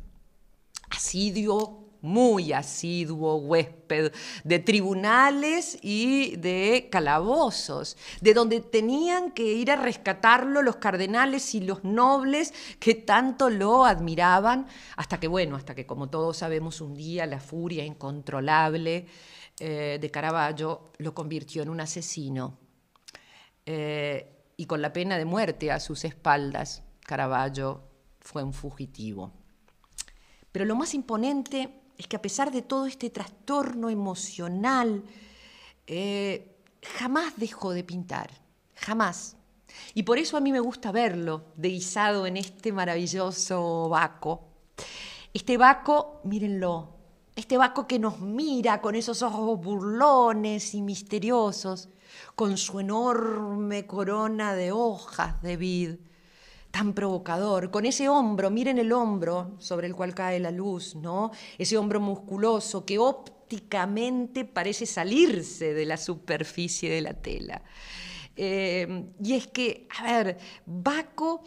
asiduo, muy asiduo huésped de tribunales y de calabozos, de donde tenían que ir a rescatarlo los cardenales y los nobles que tanto lo admiraban, hasta que, bueno, hasta que como todos sabemos, un día la furia incontrolable eh, de Caravaggio lo convirtió en un asesino. Eh, y con la pena de muerte a sus espaldas, Caravaggio fue un fugitivo. Pero lo más imponente es que a pesar de todo este trastorno emocional, eh, jamás dejó de pintar, jamás. Y por eso a mí me gusta verlo deguisado en este maravilloso Baco. Este vaco, mírenlo, este Baco que nos mira con esos ojos burlones y misteriosos, con su enorme corona de hojas de vid, tan provocador, con ese hombro, miren el hombro sobre el cual cae la luz, ¿no? Ese hombro musculoso que ópticamente parece salirse de la superficie de la tela. Eh, y es que, a ver, Baco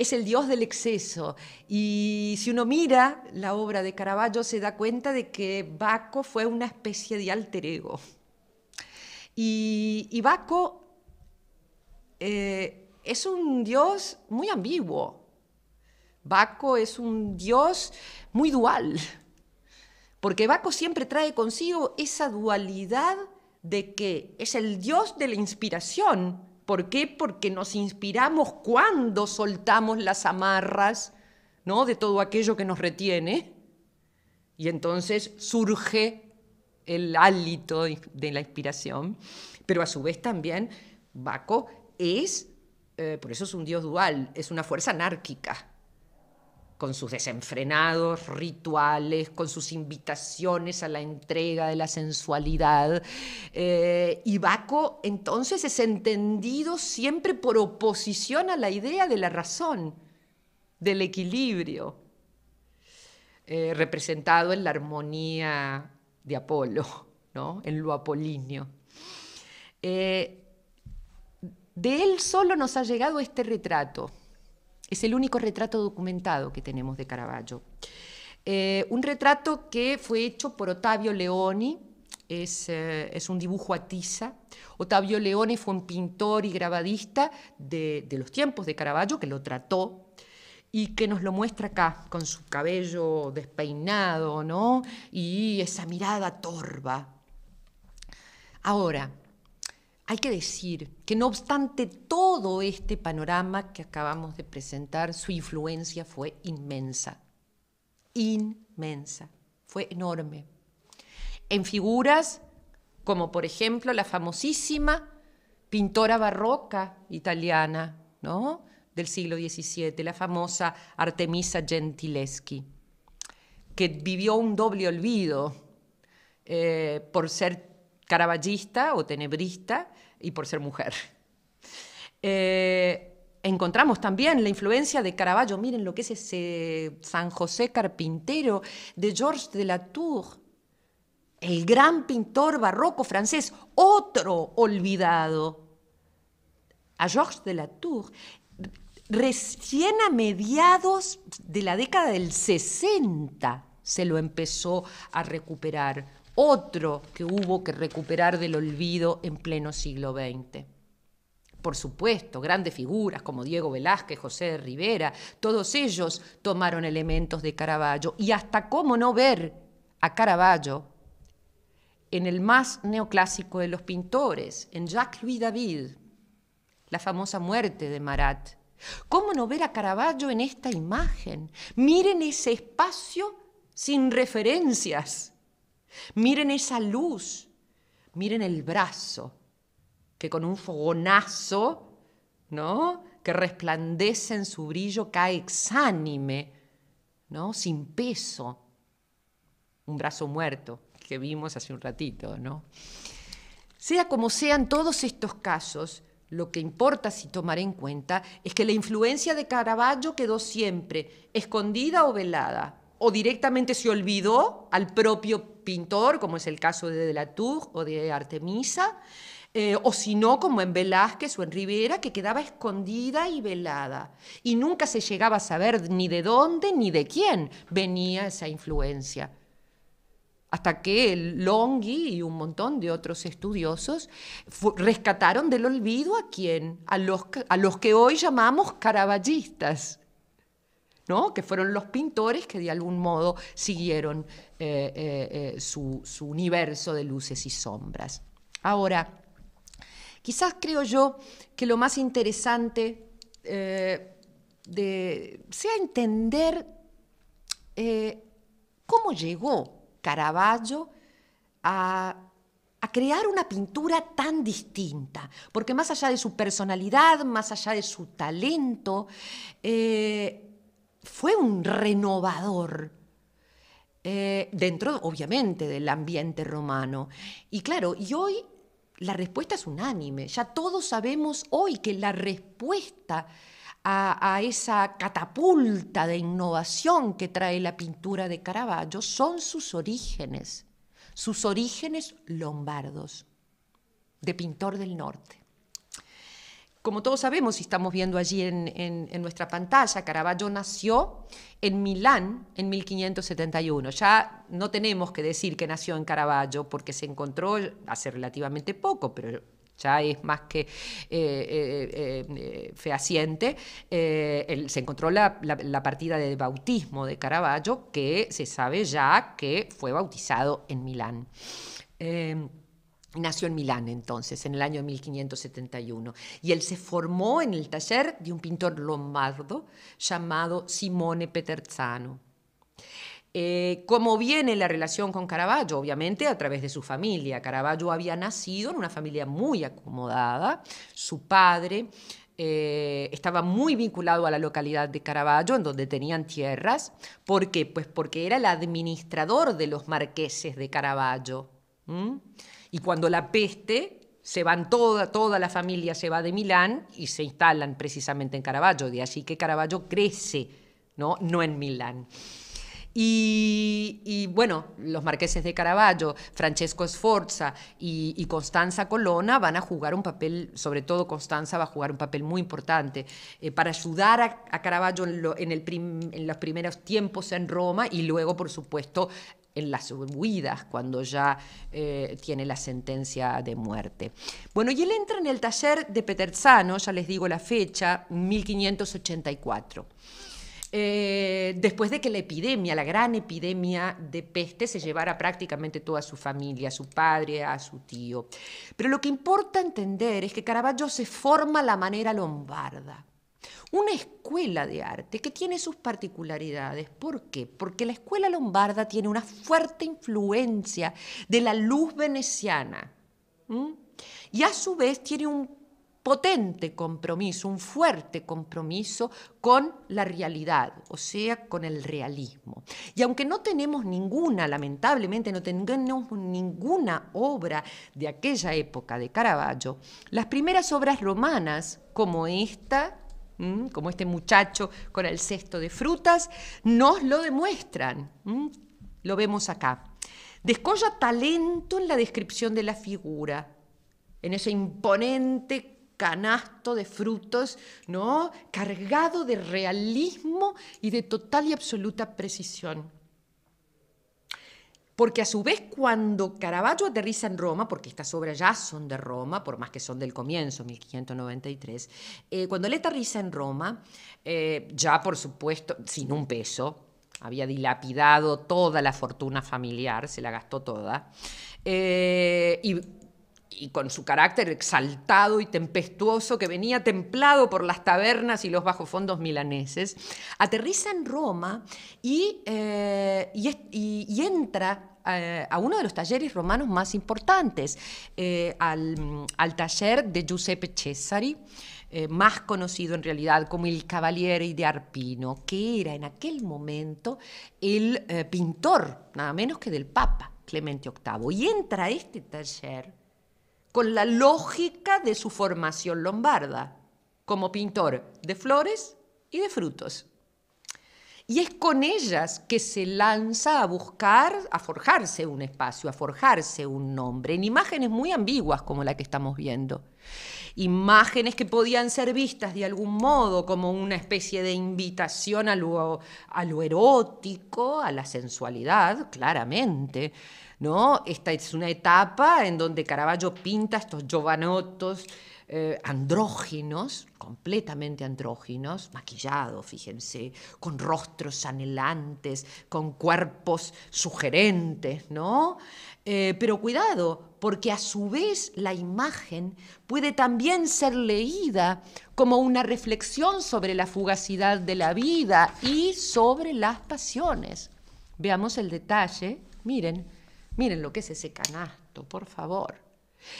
es el dios del exceso. Y si uno mira la obra de Caravaggio se da cuenta de que Baco fue una especie de alter ego. Y, Baco eh, es un dios muy ambiguo. Baco es un dios muy dual, porque Baco siempre trae consigo esa dualidad de que es el dios de la inspiración, ¿Por qué? Porque nos inspiramos cuando soltamos las amarras ¿no? de todo aquello que nos retiene y entonces surge el hálito de la inspiración. Pero a su vez también Baco es, eh, por eso es un dios dual, es una fuerza anárquica con sus desenfrenados rituales, con sus invitaciones a la entrega de la sensualidad. Eh, y Baco entonces es entendido siempre por oposición a la idea de la razón, del equilibrio, eh, representado en la armonía de Apolo, ¿no? en lo Apolinio. Eh, de él solo nos ha llegado este retrato es el único retrato documentado que tenemos de Caravaggio. Eh, un retrato que fue hecho por Ottavio Leoni, eh, es, un dibujo a tiza. Ottavio Leoni fue un pintor y grabadista de, de, los tiempos de Caravaggio, que lo trató y que nos lo muestra acá, con su cabello despeinado, ¿no? Y esa mirada torva. Ahora, hay que decir que no obstante todo este panorama que acabamos de presentar, su influencia fue inmensa, inmensa, fue enorme. En figuras como por ejemplo la famosísima pintora barroca italiana ¿no? del siglo XVII, la famosa Artemisa Gentileschi, que vivió un doble olvido eh, por ser caraballista o tenebrista y por ser mujer. Eh, encontramos también la influencia de Caravaggio, miren lo que es ese San José Carpintero, de Georges de la Tour, el gran pintor barroco francés, otro olvidado. A Georges de la Tour, recién a mediados de la década del 60 se lo empezó a recuperar otro que hubo que recuperar del olvido en pleno siglo XX. Por supuesto, grandes figuras como Diego Velázquez, José de Rivera, todos ellos tomaron elementos de Caravaggio y hasta cómo no ver a Caravaggio en el más neoclásico de los pintores, en Jacques-Louis David, la famosa muerte de Marat. ¿Cómo no ver a Caravaggio en esta imagen? Miren ese espacio sin referencias Miren esa luz. Miren el brazo que con un fogonazo, ¿no? Que resplandece en su brillo, cae exánime, ¿no? Sin peso. Un brazo muerto que vimos hace un ratito, ¿no? Sea como sean todos estos casos, lo que importa si tomar en cuenta es que la influencia de Caravaggio quedó siempre escondida o velada, o directamente se olvidó al propio pintor, como es el caso de Delatour o de Artemisa, eh, o si no, como en Velázquez o en Rivera, que quedaba escondida y velada. Y nunca se llegaba a saber ni de dónde ni de quién venía esa influencia. Hasta que Longhi y un montón de otros estudiosos rescataron del olvido a quién, a los, a los que hoy llamamos caraballistas que fueron los pintores que de algún modo siguieron eh, eh, eh, su, universo de luces y sombras. Ahora, quizás creo yo que lo más interesante de, sea entender cómo llegó Caravaggio a, crear una pintura tan distinta, porque más allá de su personalidad, más allá de su talento, fue un renovador. Eh, dentro, obviamente, del ambiente romano. Y claro, y hoy la respuesta es unánime. Ya todos sabemos hoy que la respuesta a, a, esa catapulta de innovación que trae la pintura de Caravaggio son sus orígenes, sus orígenes lombardos, de pintor del norte como todos sabemos y estamos viendo allí en, nuestra pantalla, Caravaggio nació en Milán en 1571. Ya no tenemos que decir que nació en Caravaggio porque se encontró hace relativamente poco, pero ya es más que eh, eh, eh, fehaciente, se encontró la, partida de bautismo de Caravaggio que se sabe ya que fue bautizado en Milán. Nació en Milán entonces, en el año 1571, y él se formó en el taller de un pintor lombardo llamado Simone Peterzano. Eh, ¿Cómo viene la relación con Caravaggio? Obviamente a través de su familia. Caravaggio había nacido en una familia muy acomodada. Su padre eh, estaba muy vinculado a la localidad de Caravaggio, en donde tenían tierras. ¿Por qué? Pues porque era el administrador de los marqueses de Caravaggio. Y cuando la peste, se van toda, toda la familia se va de Milán y se instalan precisamente en Caravaggio, de allí que Caravaggio crece, ¿no? No en Milán. Y, bueno, los marqueses de Caravaggio, Francesco Sforza y, Constanza Colonna van a jugar un papel, sobre todo Constanza va a jugar un papel muy importante eh, para ayudar a, a Caravaggio en, los primeros tiempos en Roma y luego, por supuesto, en las huidas, cuando ya eh, tiene la sentencia de muerte. Bueno, y él entra en el taller de Peterzano, ya les digo la fecha, 1584. Eh, después de que la epidemia, la gran epidemia de peste, se llevara prácticamente toda su familia, a su padre, a su tío. Pero lo que importa entender es que Caravaggio se forma la manera lombarda. Una escuela de arte que tiene sus particularidades. ¿Por qué? Porque la escuela lombarda tiene una fuerte influencia de la luz veneciana y a su vez tiene un potente compromiso, un fuerte compromiso con la realidad, o sea, con el realismo. Y aunque no tenemos ninguna, lamentablemente no tenemos ninguna obra de aquella época de Caravaggio, las primeras obras romanas, como esta, como este muchacho con el cesto de frutas, nos lo demuestran. Lo vemos acá. Descolla talento en la descripción de la figura, en ese imponente canasto de frutos, ¿no? cargado de realismo y de total y absoluta precisión. Porque a su vez cuando Caravaggio aterriza en Roma, porque estas obras ya son de Roma, por más que son del comienzo, 1593, eh, cuando él aterriza en Roma, eh, ya por supuesto, sin un peso, había dilapidado toda la fortuna familiar, se la gastó toda, eh, y y con su carácter exaltado y tempestuoso que venía templado por las tabernas y los bajofondos milaneses, aterriza en Roma y, eh, entra eh, a, uno de los talleres romanos más importantes, eh, al, taller de Giuseppe Cesari. más conocido en realidad como el Cavaliere de Arpino, que era en aquel momento el pintor, nada menos que del Papa Clemente VIII. Y entra a este taller con la lógica de su formación lombarda, como pintor de flores y de frutos. Y es con ellas que se lanza a buscar, a forjarse un espacio, a forjarse un nombre, en imágenes muy ambiguas como la que estamos viendo. Imágenes que podían ser vistas de algún modo como una especie de invitación a lo, erótico, a la sensualidad, claramente, esta es una etapa en donde Caravaggio pinta estos giovanotos eh, andróginos, completamente andróginos, maquillados, fíjense, con rostros anhelantes, con cuerpos sugerentes, ¿no? Eh, pero cuidado, porque a su vez la imagen puede también ser leída como una reflexión sobre la fugacidad de la vida y sobre las pasiones. Veamos el detalle, miren. Miren lo que es ese canasto, por favor.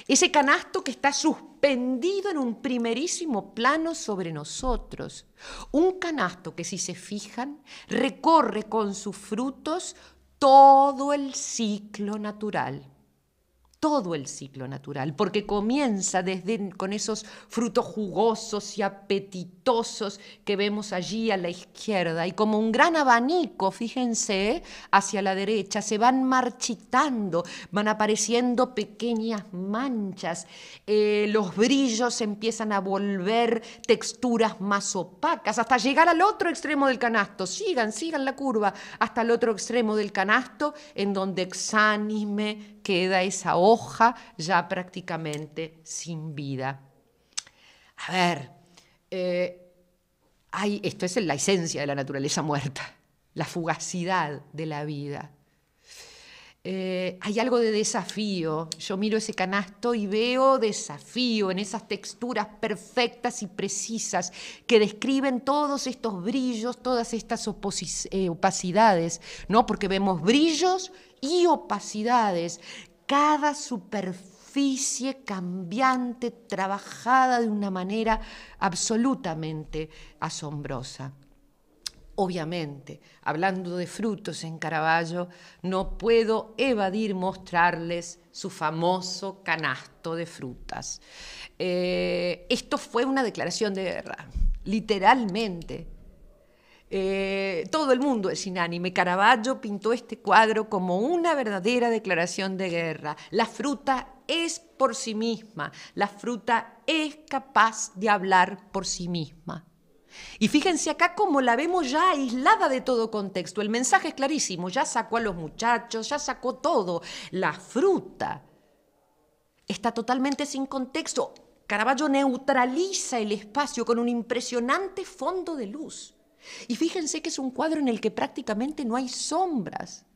Ese canasto que está suspendido en un primerísimo plano sobre nosotros. Un canasto que si se fijan recorre con sus frutos todo el ciclo natural todo el ciclo natural, porque comienza desde con esos frutos jugosos y apetitosos que vemos allí a la izquierda y como un gran abanico, fíjense, hacia la derecha se van marchitando, van apareciendo pequeñas manchas, eh, los brillos empiezan a volver texturas más opacas hasta llegar al otro extremo del canasto. Sigan, sigan la curva hasta el otro extremo del canasto en donde exánime queda esa hoja ya prácticamente sin vida. A ver, eh, esto es la esencia de la naturaleza muerta, la fugacidad de la vida. Eh, hay algo de desafío. Yo miro ese canasto y veo desafío en esas texturas perfectas y precisas que describen todos estos brillos, todas estas eh, opacidades, ¿no? Porque vemos brillos y opacidades. Cada superficie cambiante, trabajada de una manera absolutamente asombrosa. Obviamente, hablando de frutos en Caravaggio, no puedo evadir mostrarles su famoso canasto de frutas. Eh, esto fue una declaración de guerra, literalmente. Eh, todo el mundo es inánime. Caravaggio pintó este cuadro como una verdadera declaración de guerra. La fruta es por sí misma, la fruta es capaz de hablar por sí misma. Y fíjense acá cómo la vemos ya aislada de todo contexto. El mensaje es clarísimo, ya sacó a los muchachos, ya sacó todo, la fruta. Está totalmente sin contexto. Caravaggio neutraliza el espacio con un impresionante fondo de luz. Y fíjense que es un cuadro en el que prácticamente no hay sombras.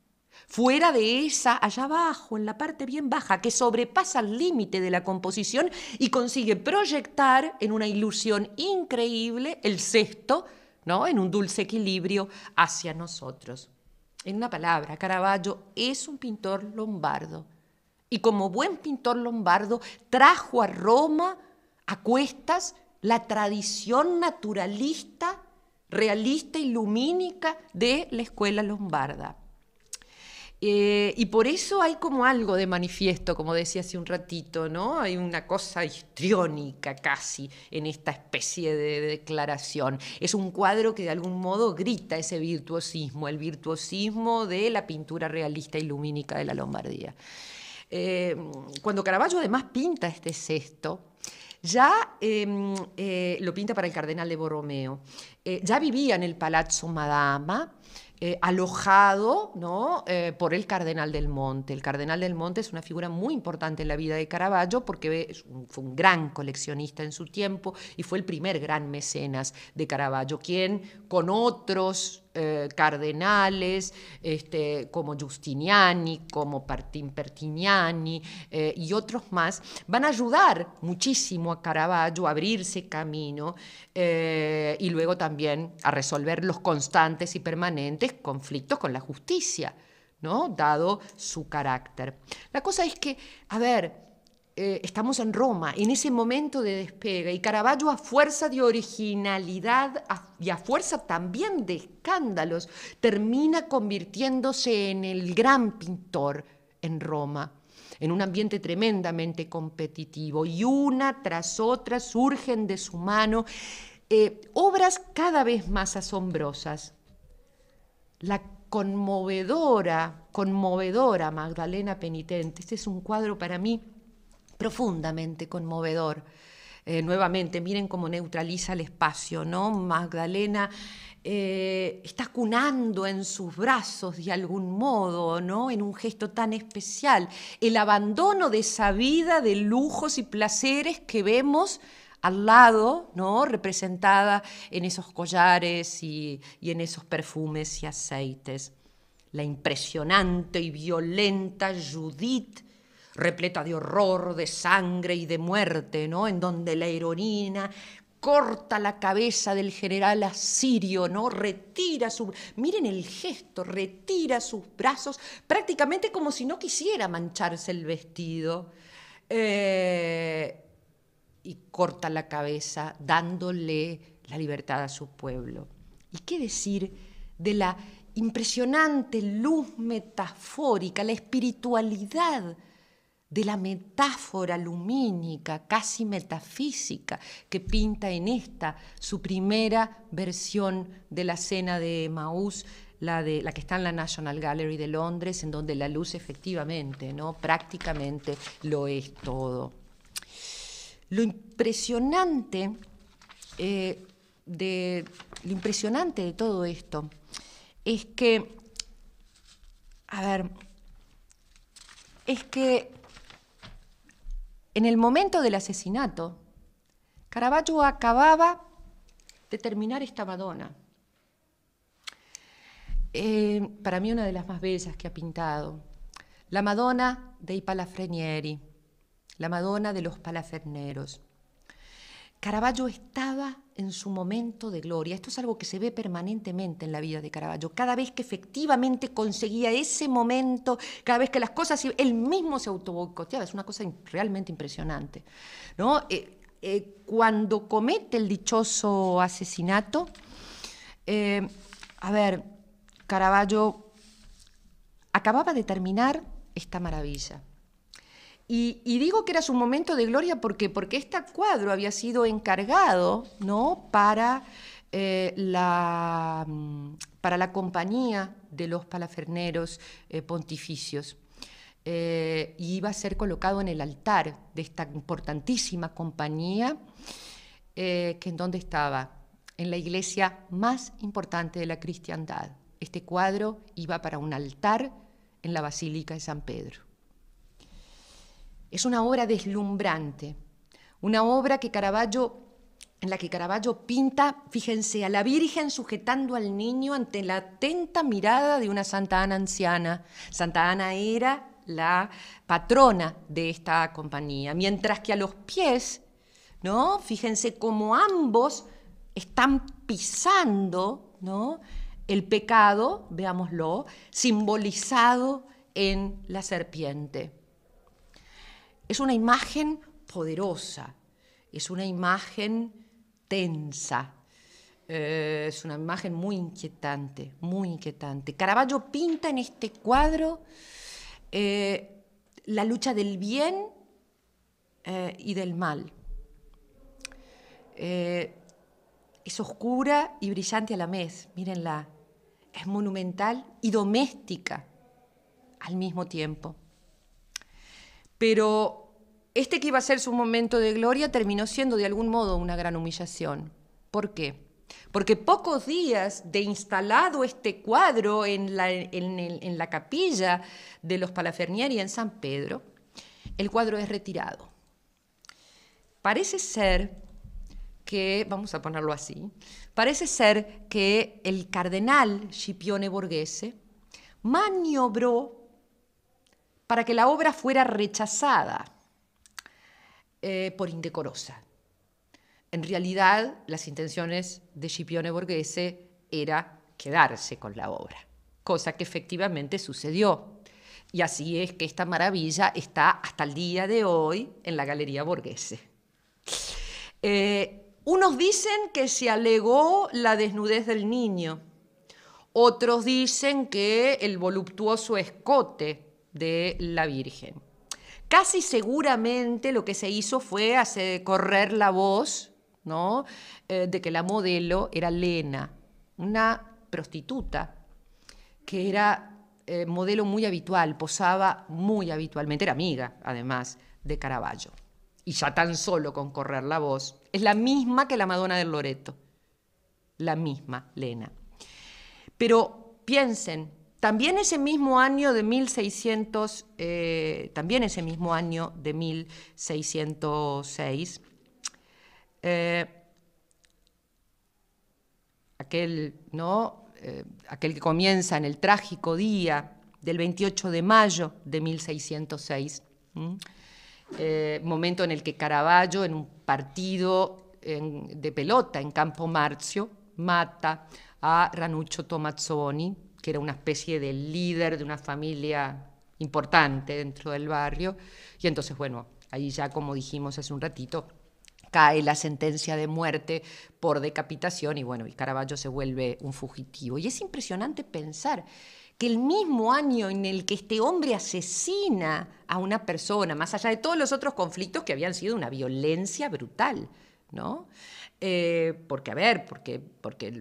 Fuera de esa, allá abajo, en la parte bien baja, que sobrepasa el límite de la composición y consigue proyectar en una ilusión increíble el sexto, ¿no? En un dulce equilibrio hacia nosotros. En una palabra, Caravaggio es un pintor lombardo y como buen pintor lombardo trajo a Roma a cuestas la tradición naturalista, realista y lumínica de la escuela lombarda. Eh, y por eso hay como algo de manifiesto, como decía hace un ratito, ¿no? Hay una cosa histriónica casi en esta especie de declaración. Es un cuadro que de algún modo grita ese virtuosismo, el virtuosismo de la pintura realista y lumínica de la Lombardía. Eh, cuando Caravaggio además pinta este sexto, ya em, eh, lo pinta para el cardenal de Borromeo. ya vivía en el Palazzo Madama, eh, alojado ¿no? Eh, por el Cardenal del Monte. El Cardenal del Monte es una figura muy importante en la vida de Caravaggio porque fue un gran coleccionista en su tiempo y fue el primer gran mecenas de Caravaggio, quien con otros eh, cardenales este, como Justiniani como Pertiniani eh, y otros más, van a ayudar muchísimo a Caravaggio a abrirse camino eh, y luego también a resolver los constantes y permanentes conflictos con la justicia, ¿no? dado su carácter. La cosa es que, a ver, eh, estamos en Roma, en ese momento de despegue, y Caravaggio a fuerza de originalidad y a fuerza también de escándalos, termina convirtiéndose en el gran pintor en Roma, en un ambiente tremendamente competitivo, y una tras otra surgen de su mano eh, obras cada vez más asombrosas. La conmovedora, conmovedora Magdalena Penitente, este es un cuadro para mí, profundamente conmovedor. Eh, nuevamente, miren cómo neutraliza el espacio, ¿no? Magdalena eh, está cunando en sus brazos de algún modo, ¿no? En un gesto tan especial, el abandono de esa vida de lujos y placeres que vemos al lado, ¿no? Representada en esos collares y en esos perfumes y aceites. La impresionante y violenta Judith repleta de horror, de sangre y de muerte, ¿no? En donde la heroína corta la cabeza del general asirio, ¿no? Retira su... Miren el gesto, retira sus brazos, prácticamente como si no quisiera mancharse el vestido. Eh, y corta la cabeza, dándole la libertad a su pueblo. ¿Y qué decir de la impresionante luz metafórica, la espiritualidad de la metáfora lumínica, casi metafísica, que pinta en esta su primera versión de la cena de Maús, la, de, la que está en la National Gallery de Londres, en donde la luz efectivamente, ¿no? prácticamente lo es todo. Lo impresionante, eh, de, lo impresionante de todo esto es que, a ver, es que en el momento del asesinato, Caravaggio acababa de terminar esta Madonna. Eh, para mí una de las más bellas que ha pintado. La Madonna dei Palafrenieri, la Madonna de los Palaferneros. Caravaggio estaba en su momento de gloria. Esto es algo que se ve permanentemente en la vida de Caravaggio. Cada vez que efectivamente conseguía ese momento, cada vez que las cosas, él mismo se autoboicoteaba, es una cosa realmente impresionante. ¿no? Eh, eh, cuando comete el dichoso asesinato, eh, a ver, Caravaggio acababa de terminar esta maravilla. Y, digo que era su momento de gloria porque, porque este cuadro había sido encargado ¿no? para, eh, la, mm, para la compañía de los palaferneros eh, pontificios. Eh, y iba a ser colocado en el altar de esta importantísima compañía, que en dónde estaba, en la iglesia más importante de la cristiandad. Este cuadro iba para un altar en la Basílica de San Pedro. Es una obra deslumbrante, una obra que en la que Caravaggio pinta, fíjense, a la Virgen sujetando al niño ante la atenta mirada de una Santa Ana anciana. Santa Ana era la patrona de esta compañía, mientras que a los pies, ¿no? Fíjense cómo ambos están pisando, ¿no? El pecado, veámoslo, simbolizado en la serpiente. Es una imagen poderosa, es una imagen tensa, eh, es una imagen muy inquietante, muy inquietante. Caravaggio pinta en este cuadro eh, la lucha del bien eh, y del mal. es oscura y brillante a la vez, mírenla. Es monumental y doméstica al mismo tiempo. Pero este que iba a ser su momento de gloria terminó siendo de algún modo una gran humillación. ¿Por qué? Porque pocos días de instalado este cuadro en la, capilla de los Palafernieri en San Pedro, el cuadro es retirado. Parece ser que, vamos a ponerlo así, parece ser que el cardenal Scipione Borghese maniobró para que la obra fuera rechazada eh, por indecorosa. En realidad, las intenciones de Scipione Borghese era quedarse con la obra, cosa que efectivamente sucedió. Y así es que esta maravilla está hasta el día de hoy en la Galería Borghese. Eh, unos dicen que se alegó la desnudez del niño, otros dicen que el voluptuoso escote de la Virgen. Casi seguramente lo que se hizo fue hacer correr la voz ¿no? Eh, de que la modelo era Lena, una prostituta que era eh, modelo muy habitual, posaba muy habitualmente, era amiga además de Caravaggio. Y ya tan solo con correr la voz, es la misma que la Madonna del Loreto, la misma Lena. Pero piensen también ese mismo año de 1600, eh, también ese mismo año de 1606, eh, aquel, ¿no? Eh, aquel que comienza en el trágico día del 28 de mayo de 1606, momento en el que Caravaggio, en un partido de pelota en Campo Marzio, mata a Ranuccio Tomazzoni, que era una especie de líder de una familia importante dentro del barrio. Y entonces, bueno, ahí ya como dijimos hace un ratito, cae la sentencia de muerte por decapitación y bueno, y Caraballo se vuelve un fugitivo. Y es impresionante pensar que el mismo año en el que este hombre asesina a una persona, más allá de todos los otros conflictos que habían sido una violencia brutal, ¿no? Eh, porque, a ver, porque, porque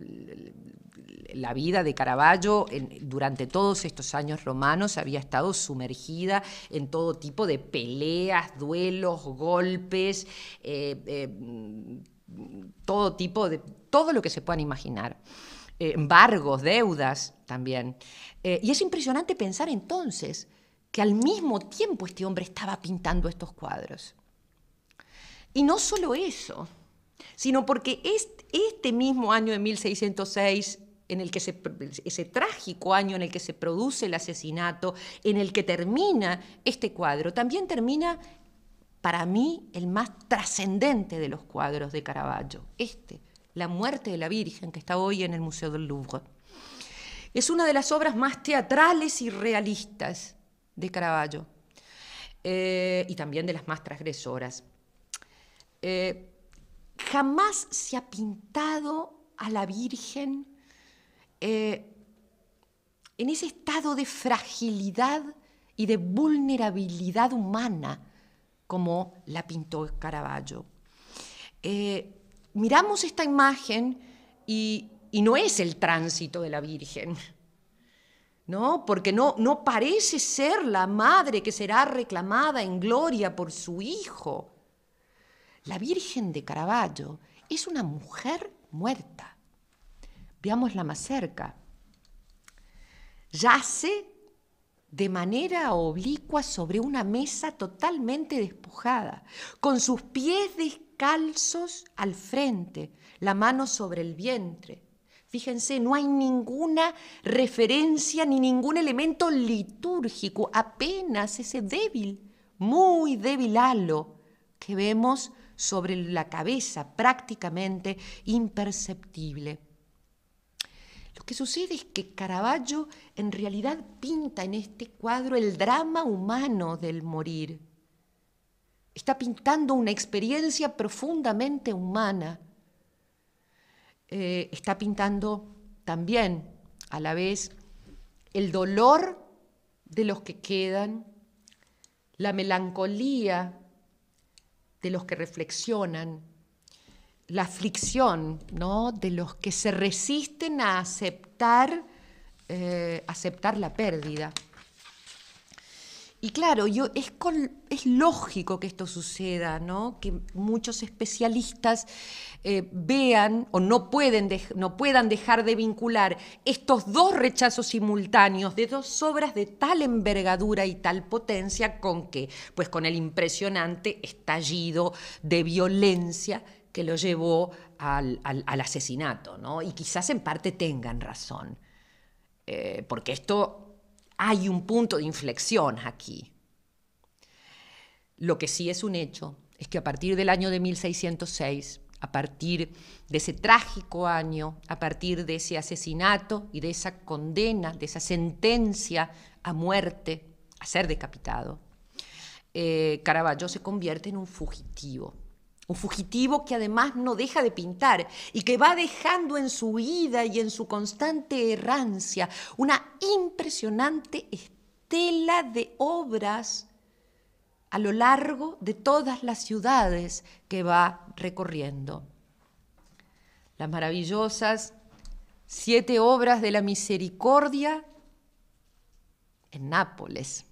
la vida de Caravaggio durante todos estos años romanos había estado sumergida en todo tipo de peleas, duelos, golpes, eh, eh, todo tipo de. todo lo que se puedan imaginar. embargos, deudas también. y es impresionante pensar entonces que al mismo tiempo este hombre estaba pintando estos cuadros. Y no solo eso, sino porque este, este mismo año de 1606 en el que ese trágico año en el que se produce el asesinato, en el que termina este cuadro, también termina para mí el más trascendente de los cuadros de Caravaggio, este, La muerte de la Virgen, que está hoy en el Museo del Louvre. Es una de las obras más teatrales y realistas de Caravaggio, eh, y también de las más transgresoras. Eh, jamás se ha pintado a la Virgen eh, en ese estado de fragilidad y de vulnerabilidad humana como la pintó Caravaggio. Eh, miramos esta imagen y, no es el tránsito de la Virgen, ¿no? porque no parece ser la madre que será reclamada en gloria por su hijo. La Virgen de Caravaggio es una mujer muerta. Veámosla más cerca. Yace de manera oblicua sobre una mesa totalmente despojada, con sus pies descalzos al frente, la mano sobre el vientre. Fíjense, no hay ninguna referencia ni ningún elemento litúrgico, apenas ese débil, muy débil halo que vemos sobre la cabeza prácticamente imperceptible. Lo que sucede es que Caravaggio en realidad pinta en este cuadro el drama humano del morir. Está pintando una experiencia profundamente humana. Eh, está pintando también, a la vez, el dolor de los que quedan, la melancolía de los que reflexionan, la aflicción ¿no? de los que se resisten a aceptar, eh, aceptar la pérdida. Y claro, yo, es, es lógico que esto suceda, ¿no? que muchos especialistas eh, vean o no, pueden no puedan dejar de vincular estos dos rechazos simultáneos de dos obras de tal envergadura y tal potencia con que, pues con el impresionante estallido de violencia que lo llevó al, asesinato, y quizás en parte tengan razón. Eh, porque esto hay un punto de inflexión aquí. Lo que sí es un hecho es que a partir del año de 1606, a partir de ese trágico año, a partir de ese asesinato y de esa condena, de esa sentencia a muerte, a ser decapitado, eh, Caravaggio se convierte en un fugitivo. Un fugitivo que además no deja de pintar y que va dejando en su vida y en su constante errancia una impresionante estela de obras a lo largo de todas las ciudades que va recorriendo. Las maravillosas siete obras de la misericordia en Nápoles.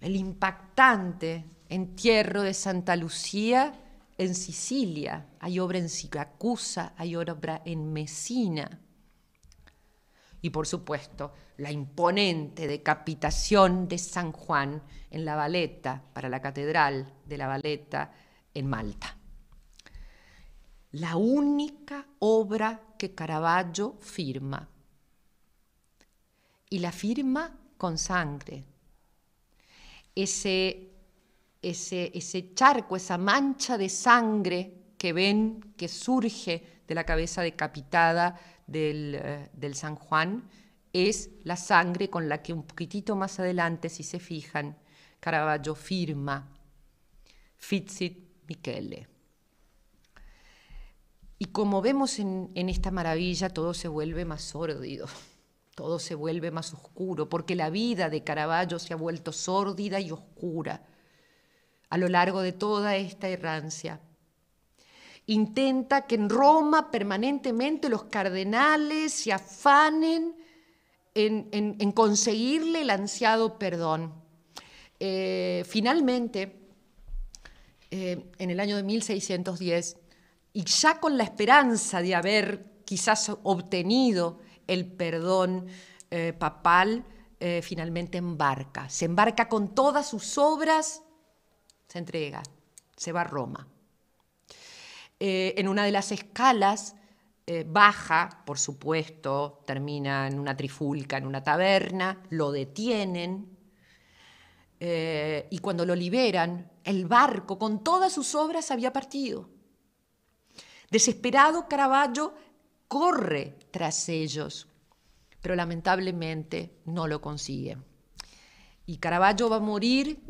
El impactante entierro de Santa Lucía en Sicilia, hay obra en Siracusa, hay obra en Mesina. Y por supuesto, la imponente decapitación de San Juan en La Valeta, para la Catedral de La Valeta en Malta. La única obra que Caravaggio firma. Y la firma con sangre. Ese ese, charco, esa mancha de sangre que ven, que surge de la cabeza decapitada eh, del, San Juan, es la sangre con la que un poquitito más adelante, si se fijan, Caravaggio firma Fitzit Michele. Y como vemos en, en esta maravilla, todo se vuelve más sórdido, todo se vuelve más oscuro, porque la vida de Caravaggio se ha vuelto sórdida y oscura a lo largo de toda esta errancia. Intenta que en Roma permanentemente los cardenales se afanen en, conseguirle el ansiado perdón. Eh, finalmente, eh, en el año de 1610, y ya con la esperanza de haber quizás obtenido el perdón eh, papal, finalmente embarca. Se embarca con todas sus obras se entrega, se va a Roma. Eh, en una de las escalas eh, baja, por supuesto, termina en una trifulca, en una taberna, lo detienen eh, y cuando lo liberan, el barco con todas sus obras había partido. Desesperado, Caravaggio corre tras ellos, pero lamentablemente no lo consigue. Y Caravaggio va a morir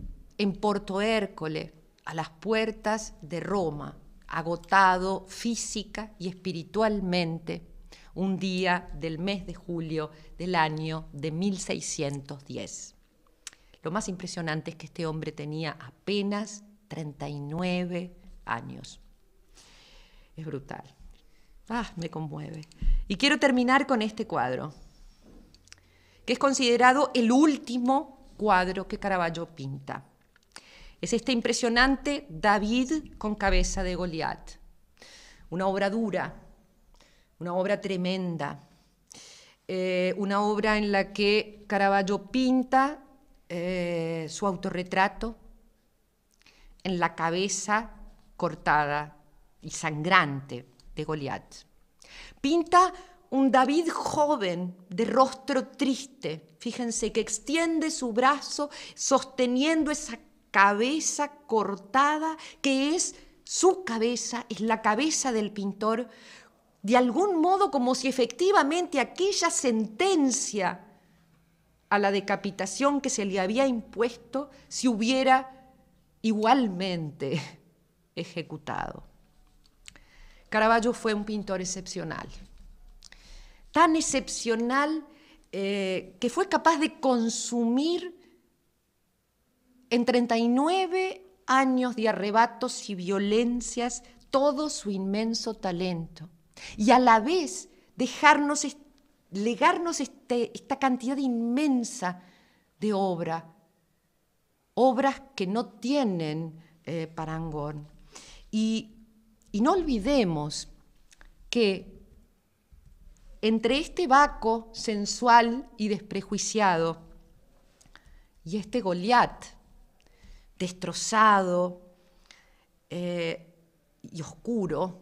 en Porto Hércole, a las puertas de Roma, agotado física y espiritualmente, un día del mes de julio del año de 1610. Lo más impresionante es que este hombre tenía apenas 39 años. Es brutal. Ah, me conmueve. Y quiero terminar con este cuadro, que es considerado el último cuadro que Caravaggio pinta es este impresionante David con cabeza de Goliat. Una obra dura, una obra tremenda, eh, una obra en la que Caravaggio pinta eh, su autorretrato en la cabeza cortada y sangrante de Goliat. Pinta un David joven de rostro triste, fíjense, que extiende su brazo sosteniendo esa cabeza cortada, que es su cabeza, es la cabeza del pintor, de algún modo como si efectivamente aquella sentencia a la decapitación que se le había impuesto se hubiera igualmente ejecutado. Caravaggio fue un pintor excepcional, tan excepcional eh, que fue capaz de consumir en 39 años de arrebatos y violencias, todo su inmenso talento. Y a la vez dejarnos, legarnos este, esta cantidad inmensa de obra, obras que no tienen eh, parangón. Y, y no olvidemos que entre este Baco sensual y desprejuiciado y este Goliat, destrozado eh, y oscuro,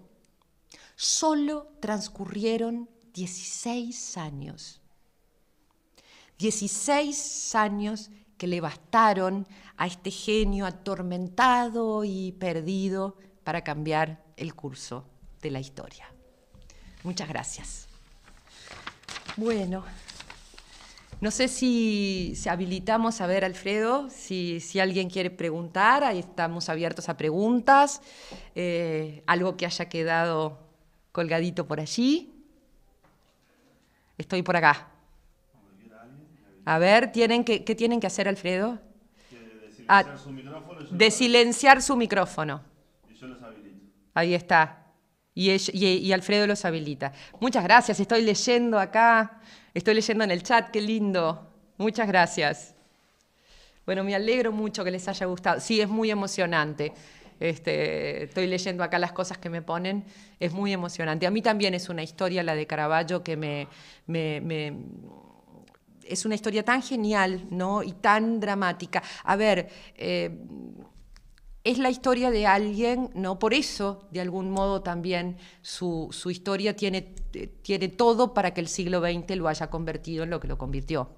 solo transcurrieron 16 años. 16 años que le bastaron a este genio atormentado y perdido para cambiar el curso de la historia. Muchas gracias. Bueno. No sé si, habilitamos, a ver, Alfredo, si, alguien quiere preguntar, ahí estamos abiertos a preguntas, eh, algo que haya quedado colgadito por allí. Estoy por acá. A ver, ¿tienen ¿qué tienen que hacer, Alfredo? Ah, de silenciar su micrófono. Y yo los habilito. Ahí está. Y, y Alfredo los habilita. Muchas gracias, estoy leyendo acá. Estoy leyendo en el chat, qué lindo. Muchas gracias. Bueno, me alegro mucho que les haya gustado. Sí, es muy emocionante. Este, estoy leyendo acá las cosas que me ponen, es muy emocionante. A mí también es una historia, la de Caraballo, que me, es una historia tan genial, ¿no? Y tan dramática. A ver, eh, es la historia de alguien, ¿no? Por eso, de algún modo, también su, historia tiene, eh, tiene, todo para que el siglo XX lo haya convertido en lo que lo convirtió,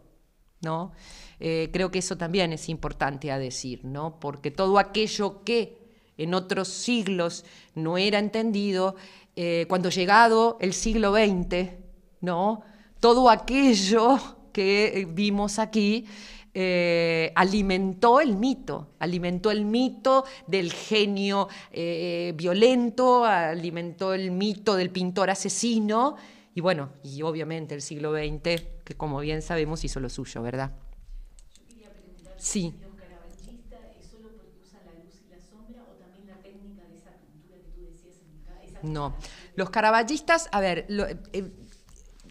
¿no? Eh, creo que eso también es importante a decir, ¿no? Porque todo aquello que en otros siglos no era entendido, eh, cuando llegado el siglo XX, ¿no? Todo aquello que vimos aquí eh, alimentó el mito, alimentó el mito del genio eh, violento, alimentó el mito del pintor asesino y bueno, y obviamente el siglo XX, que como bien sabemos hizo lo suyo, ¿verdad? Yo quería sí. No. Los caraballistas, a ver, lo, eh,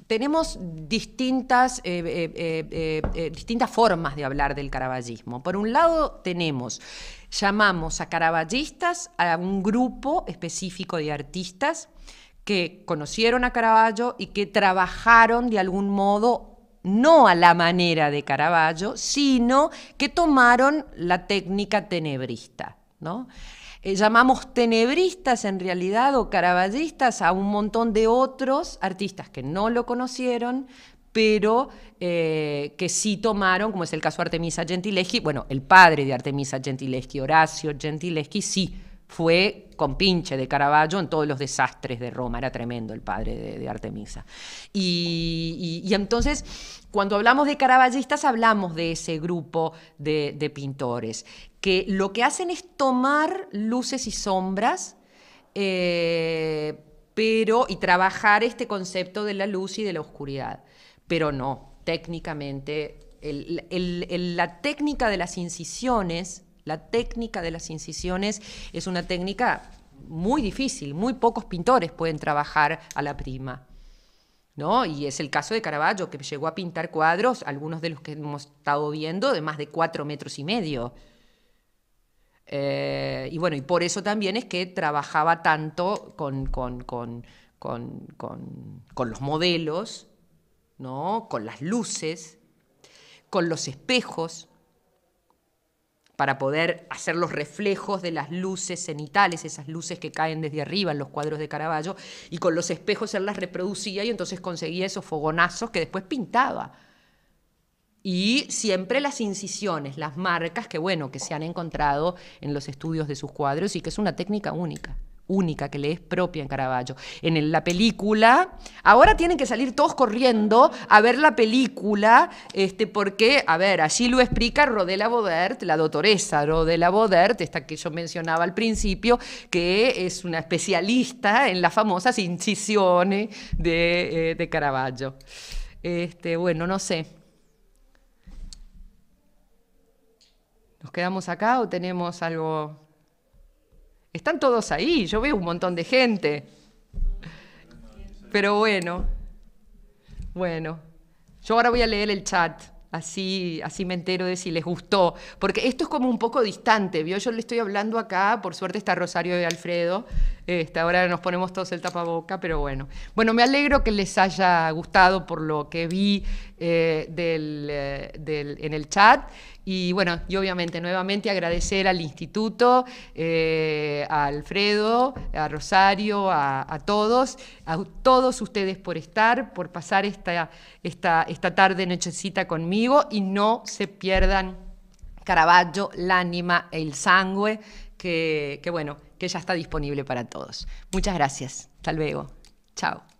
tenemos distintas, eh, eh, eh, distintas formas de hablar del caraballismo. Por un lado, tenemos, llamamos a caraballistas a un grupo específico de artistas que conocieron a Caravaggio y que trabajaron de algún modo no a la manera de Caravaggio, sino que tomaron la técnica tenebrista. ¿no? Eh, llamamos tenebristas en realidad o caraballistas a un montón de otros artistas que no lo conocieron, pero eh, que sí tomaron, como es el caso de Artemisa Gentileschi, bueno, el padre de Artemisa Gentileschi, Horacio Gentileschi, sí fue con pinche de Caravaggio en todos los desastres de Roma, era tremendo el padre de, Artemisa. Y, entonces, cuando hablamos de caravallistas, hablamos de ese grupo de, pintores, que lo que hacen es tomar luces y sombras, eh, pero, y trabajar este concepto de la luz y de la oscuridad. Pero no, técnicamente, la técnica de las incisiones la técnica de las incisiones es una técnica muy difícil, muy pocos pintores pueden trabajar a la prima. ¿No? Y es el caso de Caravaggio, que llegó a pintar cuadros, algunos de los que hemos estado viendo, de más de cuatro metros y medio. Eh, y bueno, y por eso también es que trabajaba tanto con, con los modelos, ¿no? con las luces, con los espejos para poder hacer los reflejos de las luces cenitales, esas luces que caen desde arriba en los cuadros de Caravaggio, y con los espejos él las reproducía y entonces conseguía esos fogonazos que después pintaba. Y siempre las incisiones, las marcas que, bueno, que se han encontrado en los estudios de sus cuadros y que es una técnica única única, que le es propia en Caravaggio. En la película, ahora tienen que salir todos corriendo a ver la película, este, porque, a ver, allí lo explica Rodela Bodert, la doctoresa Rodela Bodert, esta que yo mencionaba al principio, que es una especialista en las famosas incisiones de, eh, Caravaggio. Este, bueno, no sé. ¿Nos quedamos acá o tenemos algo están todos ahí, yo veo un montón de gente. Pero bueno, bueno, yo ahora voy a leer el chat. Así, así me entero de si les gustó. Porque esto es como un poco distante, ¿vio? Yo le estoy hablando acá, por suerte está Rosario y Alfredo. Este, ahora nos ponemos todos el tapaboca, pero bueno. Bueno, me alegro que les haya gustado por lo que vi eh, eh, del, en el chat. Y bueno, y obviamente nuevamente agradecer al instituto, eh, a Alfredo, a Rosario, a, todos, a todos ustedes por estar, por pasar esta, esta, esta tarde nochecita conmigo y no se pierdan Caravaggio, L'Ánima, El Sangue, que, que bueno, que ya está disponible para todos. Muchas gracias. Hasta luego. Chao.